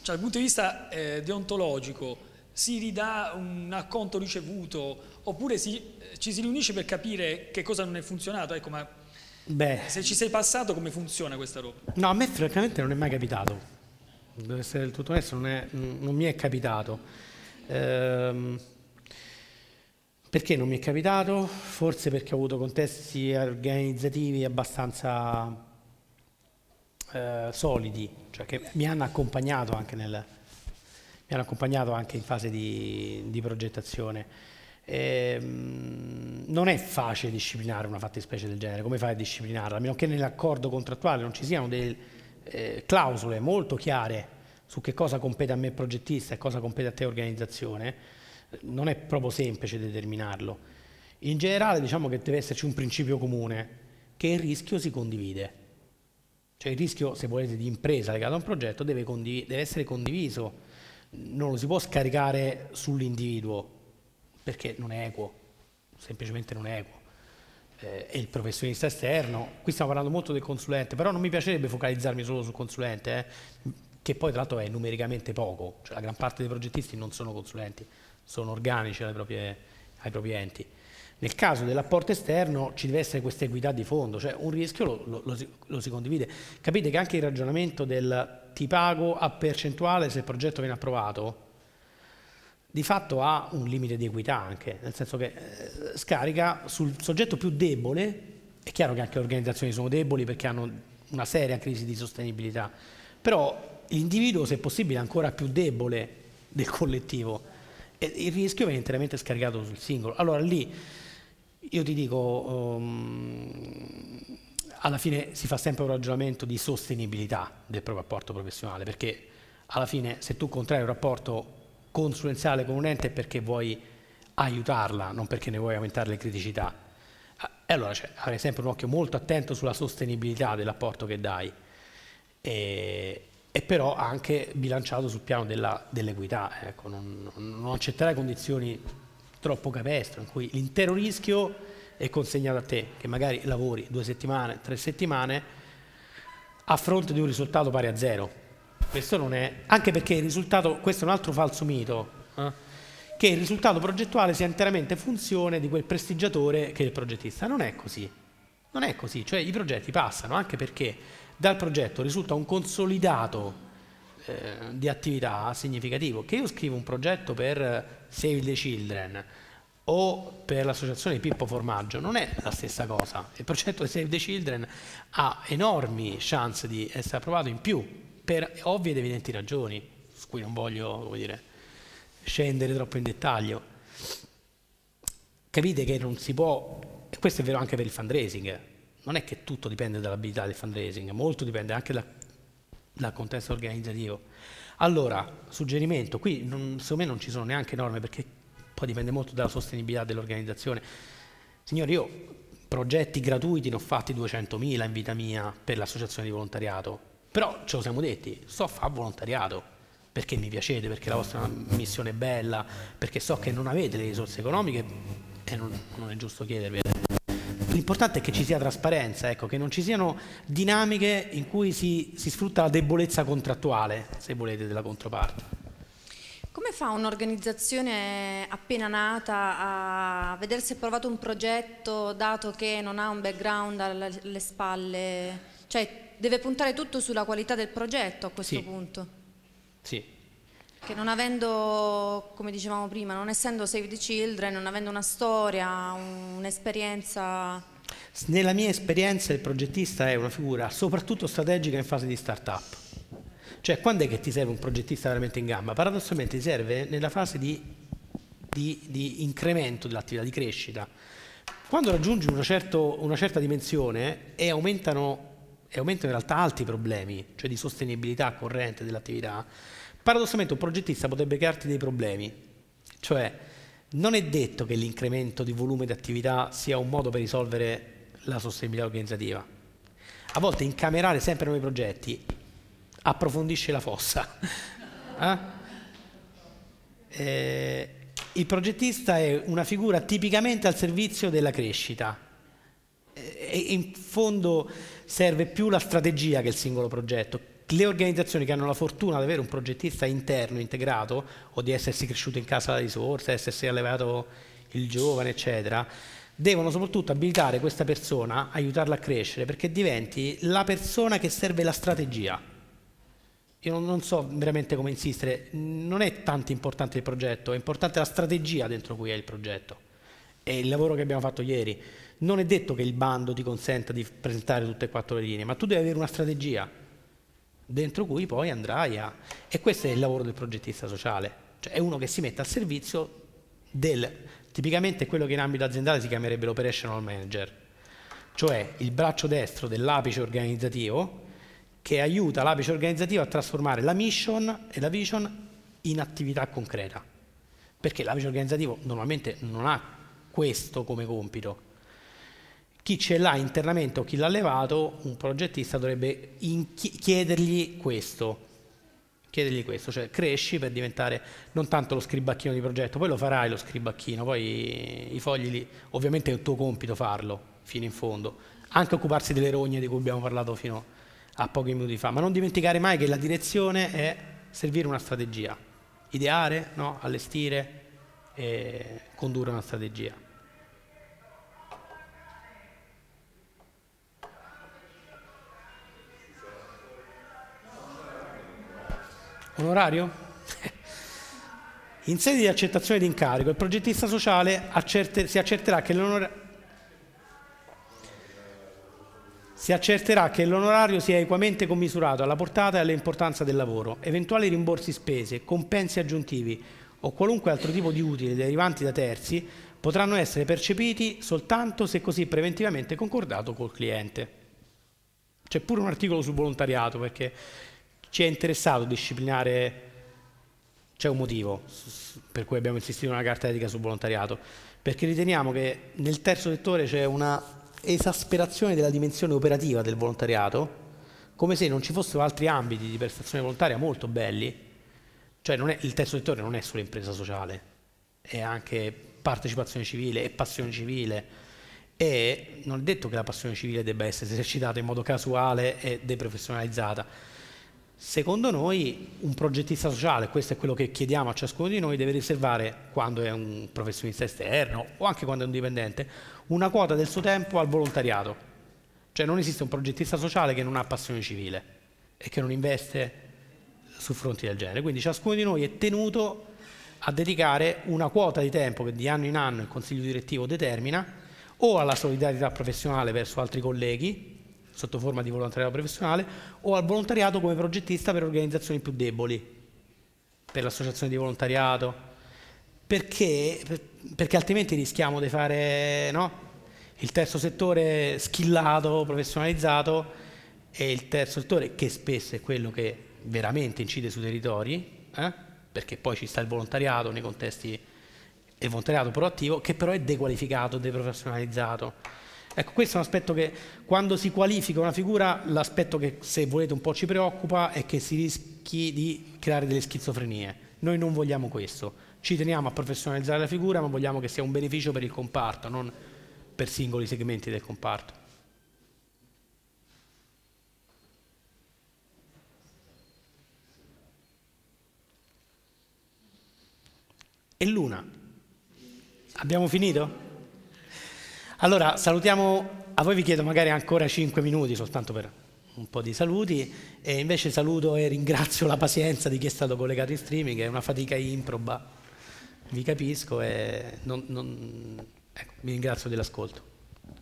Cioè, dal punto di vista eh, deontologico si ridà un acconto ricevuto oppure si, eh, ci si riunisce per capire che cosa non è funzionato, ecco ma Beh. Se ci sei passato, come funziona questa roba? No, a me francamente non è mai capitato. Devo essere del tutto onesto, non, è, non mi è capitato. Ehm, perché non mi è capitato? Forse perché ho avuto contesti organizzativi abbastanza eh, solidi, cioè che mi hanno accompagnato anche, nel, hanno accompagnato anche in fase di, di progettazione. Ehm, non è facile disciplinare una fattispecie del genere, come fai a disciplinarla? A meno che nell'accordo contrattuale non ci siano delle eh, clausole molto chiare su che cosa compete a me progettista e cosa compete a te organizzazione, non è proprio semplice determinarlo. In generale diciamo che deve esserci un principio comune, che il rischio si condivide. Cioè il rischio, se volete, di impresa legato a un progetto deve, deve essere condiviso, non lo si può scaricare sull'individuo, perché non è equo, semplicemente non è equo. Eh, e il professionista esterno, qui stiamo parlando molto del consulente, però non mi piacerebbe focalizzarmi solo sul consulente, eh, che poi tra l'altro è numericamente poco, cioè la gran parte dei progettisti non sono consulenti, sono organici proprie, ai propri enti. Nel caso dell'apporto esterno ci deve essere questa equità di fondo, cioè un rischio lo, lo, lo, si, lo, si, condivide. Capite che anche il ragionamento del ti pago a percentuale se il progetto viene approvato di fatto ha un limite di equità anche, nel senso che eh, scarica sul soggetto più debole, è chiaro che anche le organizzazioni sono deboli perché hanno una seria crisi di sostenibilità, però l'individuo se possibile è ancora più debole del collettivo e il rischio viene interamente scaricato sul singolo. Allora lì io ti dico, um, alla fine si fa sempre un ragionamento di sostenibilità del proprio rapporto professionale, perché alla fine se tu contrai un rapporto consulenziale con un ente è perché vuoi aiutarla, non perché ne vuoi aumentare le criticità. E allora cioè, avrai sempre un occhio molto attento sulla sostenibilità dell'apporto che dai, e, e, però anche bilanciato sul piano dell'equità. ecco, non, non accetterai condizioni troppo capestro, in cui l'intero rischio è consegnato a te, che magari lavori due settimane, tre settimane, a fronte di un risultato pari a zero. Questo non è, anche perché il risultato, questo è un altro falso mito, eh? che il risultato progettuale sia interamente funzione di quel prestigiatore che è il progettista. Non è così, non è così, cioè i progetti passano anche perché dal progetto risulta un consolidato eh, di attività significativo, che io scrivo un progetto per eh, Save the Children, o per l'associazione Pippo Formaggio non è la stessa cosa. Il progetto di Save the Children ha enormi chance di essere approvato in più per ovvie ed evidenti ragioni, su cui non voglio dire, scendere troppo in dettaglio. Capite che non si può, e questo è vero anche per il fundraising, non è che tutto dipende dall'abilità del fundraising, molto dipende anche da, dal contesto organizzativo. Allora, suggerimento, qui non, secondo me non ci sono neanche norme perché poi dipende molto dalla sostenibilità dell'organizzazione. Signori, io progetti gratuiti ne ho fatti 200.000 in vita mia per l'associazione di volontariato, però ce lo siamo detti, sto a fare volontariato perché mi piacete, perché la vostra missione è bella, perché so che non avete le risorse economiche e non, non è giusto chiedervi. L'importante è che ci sia trasparenza, ecco, che non ci siano dinamiche in cui si, si sfrutta la debolezza contrattuale, se volete, della controparte. Come fa un'organizzazione appena nata a vedersi approvato un progetto dato che non ha un background alle spalle? Cioè, deve puntare tutto sulla qualità del progetto a questo sì. punto. Sì. Che non avendo, come dicevamo prima, non essendo Save the Children, non avendo una storia, un'esperienza... Nella mia esperienza il progettista è una figura soprattutto strategica in fase di start-up. Cioè, quando è che ti serve un progettista veramente in gamba? Paradossalmente ti serve nella fase di, di, di incremento dell'attività, di crescita. Quando raggiungi una, certo, una certa dimensione e aumentano e aumentano in realtà altri problemi, cioè di sostenibilità corrente dell'attività, paradossalmente un progettista potrebbe crearti dei problemi, cioè non è detto che l'incremento di volume di attività sia un modo per risolvere la sostenibilità organizzativa. A volte incamerare sempre nuovi progetti approfondisce la fossa. eh? Eh, il progettista è una figura tipicamente al servizio della crescita. E in fondo serve più la strategia che il singolo progetto. Le organizzazioni che hanno la fortuna di avere un progettista interno integrato o di essersi cresciuto in casa la risorsa, essersi allevato il giovane, eccetera, devono soprattutto abilitare questa persona, aiutarla a crescere, perché diventi la persona che serve la strategia. Io non so veramente come insistere, non è tanto importante il progetto, è importante la strategia dentro cui è il progetto. È il lavoro che abbiamo fatto ieri non è detto che il bando ti consenta di presentare tutte e quattro le linee, ma tu devi avere una strategia dentro cui poi andrai a... E questo è il lavoro del progettista sociale, cioè è uno che si mette al servizio del... tipicamente quello che in ambito aziendale si chiamerebbe l'operational manager, cioè il braccio destro dell'apice organizzativo che aiuta l'apice organizzativo a trasformare la mission e la vision in attività concreta. Perché l'apice organizzativo normalmente non ha questo come compito, chi ce l'ha internamente o chi l'ha levato, un progettista dovrebbe chiedergli questo. Chiedergli questo, cioè cresci per diventare non tanto lo scribacchino di progetto, poi lo farai lo scribacchino, poi i fogli lì, ovviamente è il tuo compito farlo fino in fondo, anche occuparsi delle rogne di cui abbiamo parlato fino a pochi minuti fa, ma non dimenticare mai che la direzione è servire una strategia, ideare, no? allestire e condurre una strategia. Onorario? In sede di accettazione di incarico, il progettista sociale accerte, si accerterà che l'onorario si accerterà che l'onorario sia equamente commisurato alla portata e all'importanza del lavoro. Eventuali rimborsi spese, compensi aggiuntivi o qualunque altro tipo di utile derivanti da terzi potranno essere percepiti soltanto se così preventivamente concordato col cliente. C'è pure un articolo sul volontariato perché ci è interessato disciplinare, c'è un motivo per cui abbiamo insistito una carta etica sul volontariato, perché riteniamo che nel terzo settore c'è una esasperazione della dimensione operativa del volontariato, come se non ci fossero altri ambiti di prestazione volontaria molto belli, cioè è, il terzo settore non è solo impresa sociale, è anche partecipazione civile e passione civile e non è detto che la passione civile debba essere esercitata in modo casuale e deprofessionalizzata Secondo noi un progettista sociale, questo è quello che chiediamo a ciascuno di noi, deve riservare quando è un professionista esterno o anche quando è un dipendente, una quota del suo tempo al volontariato. Cioè non esiste un progettista sociale che non ha passione civile e che non investe su fronti del genere. Quindi ciascuno di noi è tenuto a dedicare una quota di tempo che di anno in anno il Consiglio direttivo determina o alla solidarietà professionale verso altri colleghi sotto forma di volontariato professionale, o al volontariato come progettista per organizzazioni più deboli, per l'associazione di volontariato, perché, perché altrimenti rischiamo di fare no? il terzo settore schillato, professionalizzato, e il terzo settore, che spesso è quello che veramente incide sui territori, eh? perché poi ci sta il volontariato nei contesti il volontariato proattivo, che però è dequalificato, deprofessionalizzato. Ecco, questo è un aspetto che quando si qualifica una figura, l'aspetto che se volete un po' ci preoccupa è che si rischi di creare delle schizofrenie. Noi non vogliamo questo. Ci teniamo a professionalizzare la figura, ma vogliamo che sia un beneficio per il comparto, non per singoli segmenti del comparto. E l'una? Abbiamo finito? Allora, salutiamo, a voi vi chiedo magari ancora 5 minuti soltanto per un po' di saluti e invece saluto e ringrazio la pazienza di chi è stato collegato in streaming, è una fatica improba, vi capisco e non, non, ecco, vi ringrazio dell'ascolto.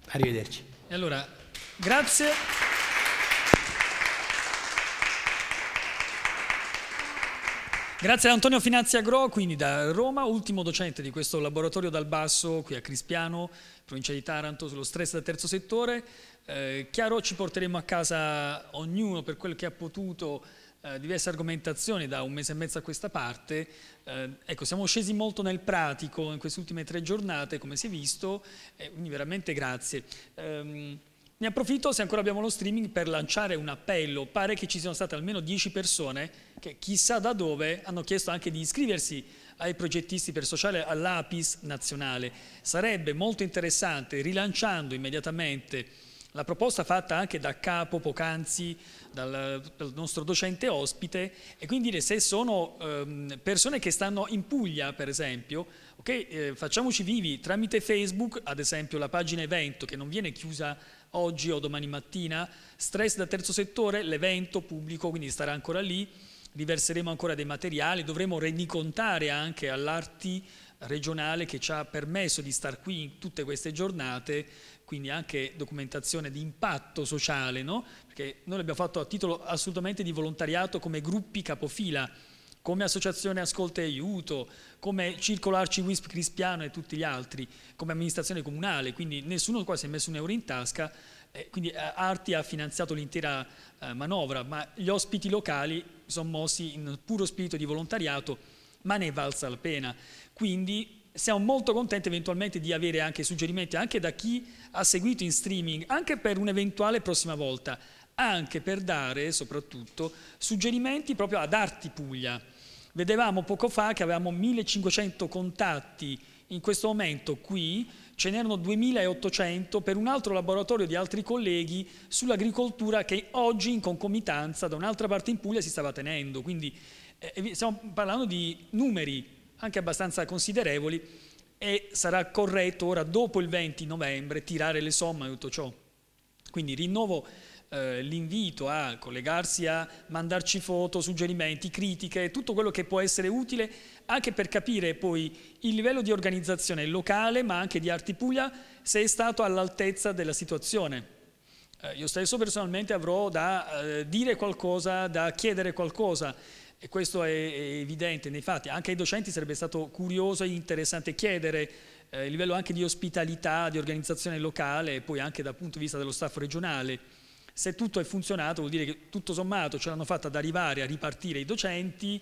Arrivederci. E allora, grazie. Grazie ad Antonio Finazia Gro, quindi da Roma, ultimo docente di questo laboratorio dal basso qui a Crispiano provincia di Taranto, sullo stress del terzo settore. Eh, chiaro ci porteremo a casa ognuno per quello che ha potuto eh, diverse argomentazioni da un mese e mezzo a questa parte. Eh, ecco, siamo scesi molto nel pratico in queste ultime tre giornate, come si è visto, quindi veramente grazie. Ehm, ne approfitto, se ancora abbiamo lo streaming, per lanciare un appello. Pare che ci siano state almeno 10 persone che chissà da dove hanno chiesto anche di iscriversi ai progettisti per sociale all'APIS nazionale. Sarebbe molto interessante, rilanciando immediatamente la proposta fatta anche da capo poc'anzi, dal, dal, nostro docente ospite, e quindi dire se sono ehm, persone che stanno in Puglia, per esempio, okay, eh, facciamoci vivi tramite Facebook, ad esempio la pagina evento che non viene chiusa oggi o domani mattina, stress da terzo settore, l'evento pubblico, quindi starà ancora lì, riverseremo ancora dei materiali, dovremo rendicontare anche all'arti regionale che ci ha permesso di star qui in tutte queste giornate, quindi anche documentazione di impatto sociale, no? perché noi l'abbiamo fatto a titolo assolutamente di volontariato come gruppi capofila, come associazione Ascolta e Aiuto, come Circolo Arciwisp Crispiano e tutti gli altri, come amministrazione comunale, quindi nessuno qua si è messo un euro in tasca, eh, quindi eh, Arti ha finanziato l'intera eh, manovra, ma gli ospiti locali sono mossi in puro spirito di volontariato, ma ne è valsa la pena. Quindi siamo molto contenti eventualmente di avere anche suggerimenti anche da chi ha seguito in streaming, anche per un'eventuale prossima volta, anche per dare soprattutto suggerimenti proprio ad Arti Puglia. Vedevamo poco fa che avevamo 1500 contatti in questo momento qui, ce n'erano 2.800 per un altro laboratorio di altri colleghi sull'agricoltura che oggi in concomitanza da un'altra parte in Puglia si stava tenendo, quindi eh, eh stiamo parlando di numeri anche abbastanza considerevoli e sarà corretto ora dopo il 20 novembre tirare le somme di tutto ciò. Quindi rinnovo eh, l'invito a collegarsi, a mandarci foto, suggerimenti, critiche, tutto quello che può essere utile anche per capire poi il livello di organizzazione locale ma anche di Arti Puglia se è stato all'altezza della situazione. Eh, io stesso personalmente avrò da eh, dire qualcosa, da chiedere qualcosa e questo è, evidente nei fatti. Anche ai docenti sarebbe stato curioso e interessante chiedere eh, il livello anche di ospitalità, di organizzazione locale e poi anche dal punto di vista dello staff regionale. Se tutto è funzionato vuol dire che tutto sommato ce l'hanno fatta ad arrivare a ripartire i docenti,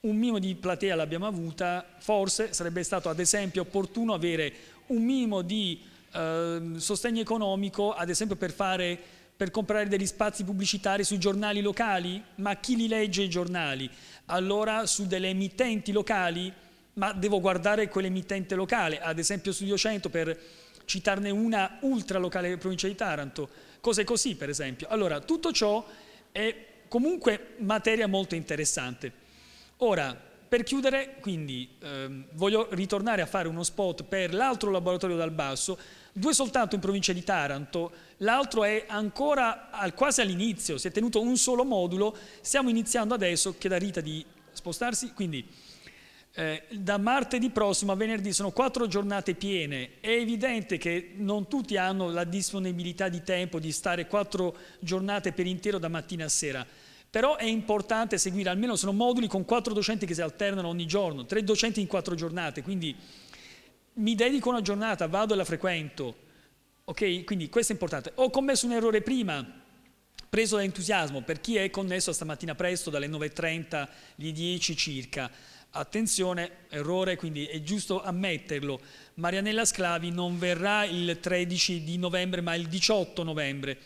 un minimo di platea l'abbiamo avuta, forse sarebbe stato ad esempio opportuno avere un minimo di eh, sostegno economico, ad esempio per fare per comprare degli spazi pubblicitari sui giornali locali? Ma chi li legge i giornali? Allora su delle emittenti locali? Ma devo guardare quell'emittente locale, ad esempio Studio 100 per citarne una ultra locale della provincia di Taranto cose così per esempio. Allora, tutto ciò è comunque materia molto interessante. Ora, per chiudere, quindi, ehm, voglio ritornare a fare uno spot per l'altro laboratorio dal basso, due soltanto in provincia di Taranto, l'altro è ancora al, quasi all'inizio, si è tenuto un solo modulo, stiamo iniziando adesso, chiedo a Rita di spostarsi, quindi... Eh, da martedì prossimo a venerdì sono quattro giornate piene, è evidente che non tutti hanno la disponibilità di tempo di stare quattro giornate per intero da mattina a sera, però è importante seguire, almeno sono moduli con quattro docenti che si alternano ogni giorno, tre docenti in quattro giornate, quindi mi dedico una giornata, vado e la frequento, ok? Quindi questo è importante. Ho commesso un errore prima, preso da entusiasmo, per chi è connesso stamattina presto dalle 9.30, alle 10 circa, Attenzione, errore, quindi è giusto ammetterlo. Marianella Sclavi non verrà il 13 di novembre, ma il 18 novembre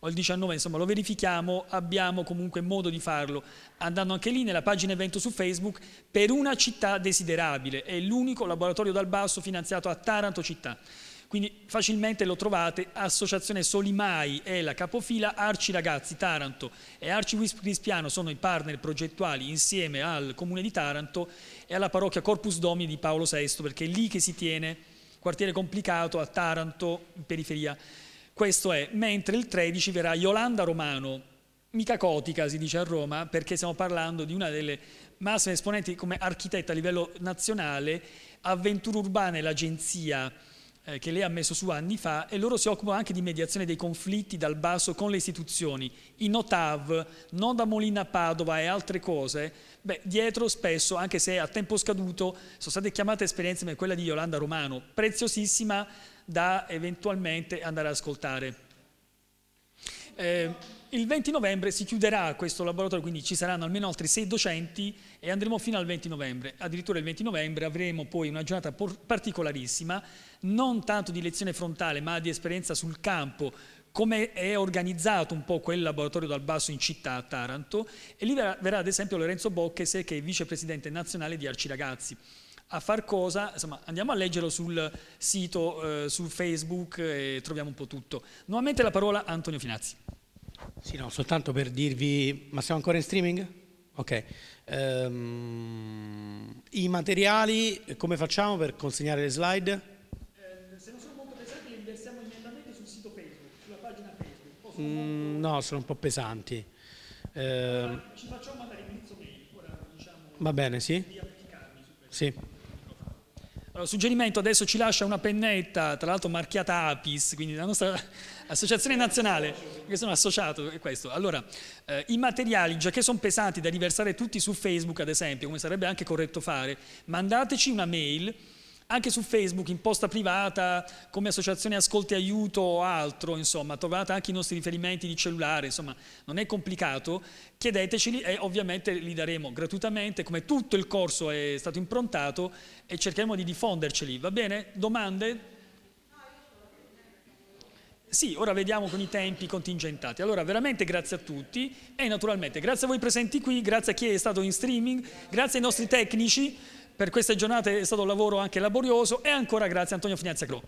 o il 19, insomma lo verifichiamo, abbiamo comunque modo di farlo, andando anche lì nella pagina evento su Facebook per una città desiderabile, è l'unico laboratorio dal basso finanziato a Taranto città. Quindi facilmente lo trovate, Associazione Solimai è la capofila, Arci Ragazzi Taranto e Arci Wisp Crispiano sono i partner progettuali insieme al Comune di Taranto e alla parrocchia Corpus Domini di Paolo VI perché è lì che si tiene, quartiere complicato a Taranto, in periferia. Questo è, mentre il 13 verrà Yolanda Romano, mica cotica si dice a Roma, perché stiamo parlando di una delle massime esponenti come architetta a livello nazionale, avventure urbane, l'agenzia eh, che lei ha messo su anni fa e loro si occupano anche di mediazione dei conflitti dal basso con le istituzioni, in OTAV, non da Molina a Padova e altre cose, beh, dietro spesso, anche se a tempo scaduto, sono state chiamate esperienze come quella di Yolanda Romano, preziosissima da eventualmente andare ad ascoltare. Eh, il 20 novembre si chiuderà questo laboratorio, quindi ci saranno almeno altri sei docenti e andremo fino al 20 novembre. Addirittura il 20 novembre avremo poi una giornata particolarissima, non tanto di lezione frontale ma di esperienza sul campo, come è organizzato un po' quel laboratorio dal basso in città a Taranto e lì verrà, verrà ad esempio Lorenzo Bocchese che è vicepresidente nazionale di Arci Ragazzi a far cosa, insomma andiamo a leggerlo sul sito, eh, su Facebook eh, e troviamo un po' tutto. Nuovamente la parola a Antonio Finazzi. Sì, no, soltanto per dirvi, ma siamo ancora in streaming? Ok. Um, I materiali, come facciamo per consegnare le slide? Eh, se non sono molto pesanti, li inversiamo immediatamente sul sito Facebook, sulla pagina Facebook. Mm, no, sono un po' pesanti. Eh, ci facciamo andare in l'indirizzo mail, ora diciamo. Va bene, sì? Di applicarmi su questo. Sì. Allora, suggerimento adesso ci lascia una pennetta, tra l'altro marchiata APIS, quindi la nostra associazione nazionale, che sono associato a questo. Allora, eh, i materiali, già che sono pesanti da riversare tutti su Facebook ad esempio, come sarebbe anche corretto fare, mandateci una mail anche su Facebook, in posta privata, come associazione Ascolti Aiuto o altro, insomma, trovate anche i nostri riferimenti di cellulare, insomma, non è complicato, chiedeteceli e ovviamente li daremo gratuitamente, come tutto il corso è stato improntato e cercheremo di diffonderceli, va bene? Domande? Sì, ora vediamo con i tempi contingentati. Allora, veramente grazie a tutti e naturalmente grazie a voi presenti qui, grazie a chi è stato in streaming, grazie ai nostri tecnici per queste giornate è stato un lavoro anche laborioso e ancora grazie Antonio Fignazia Clou.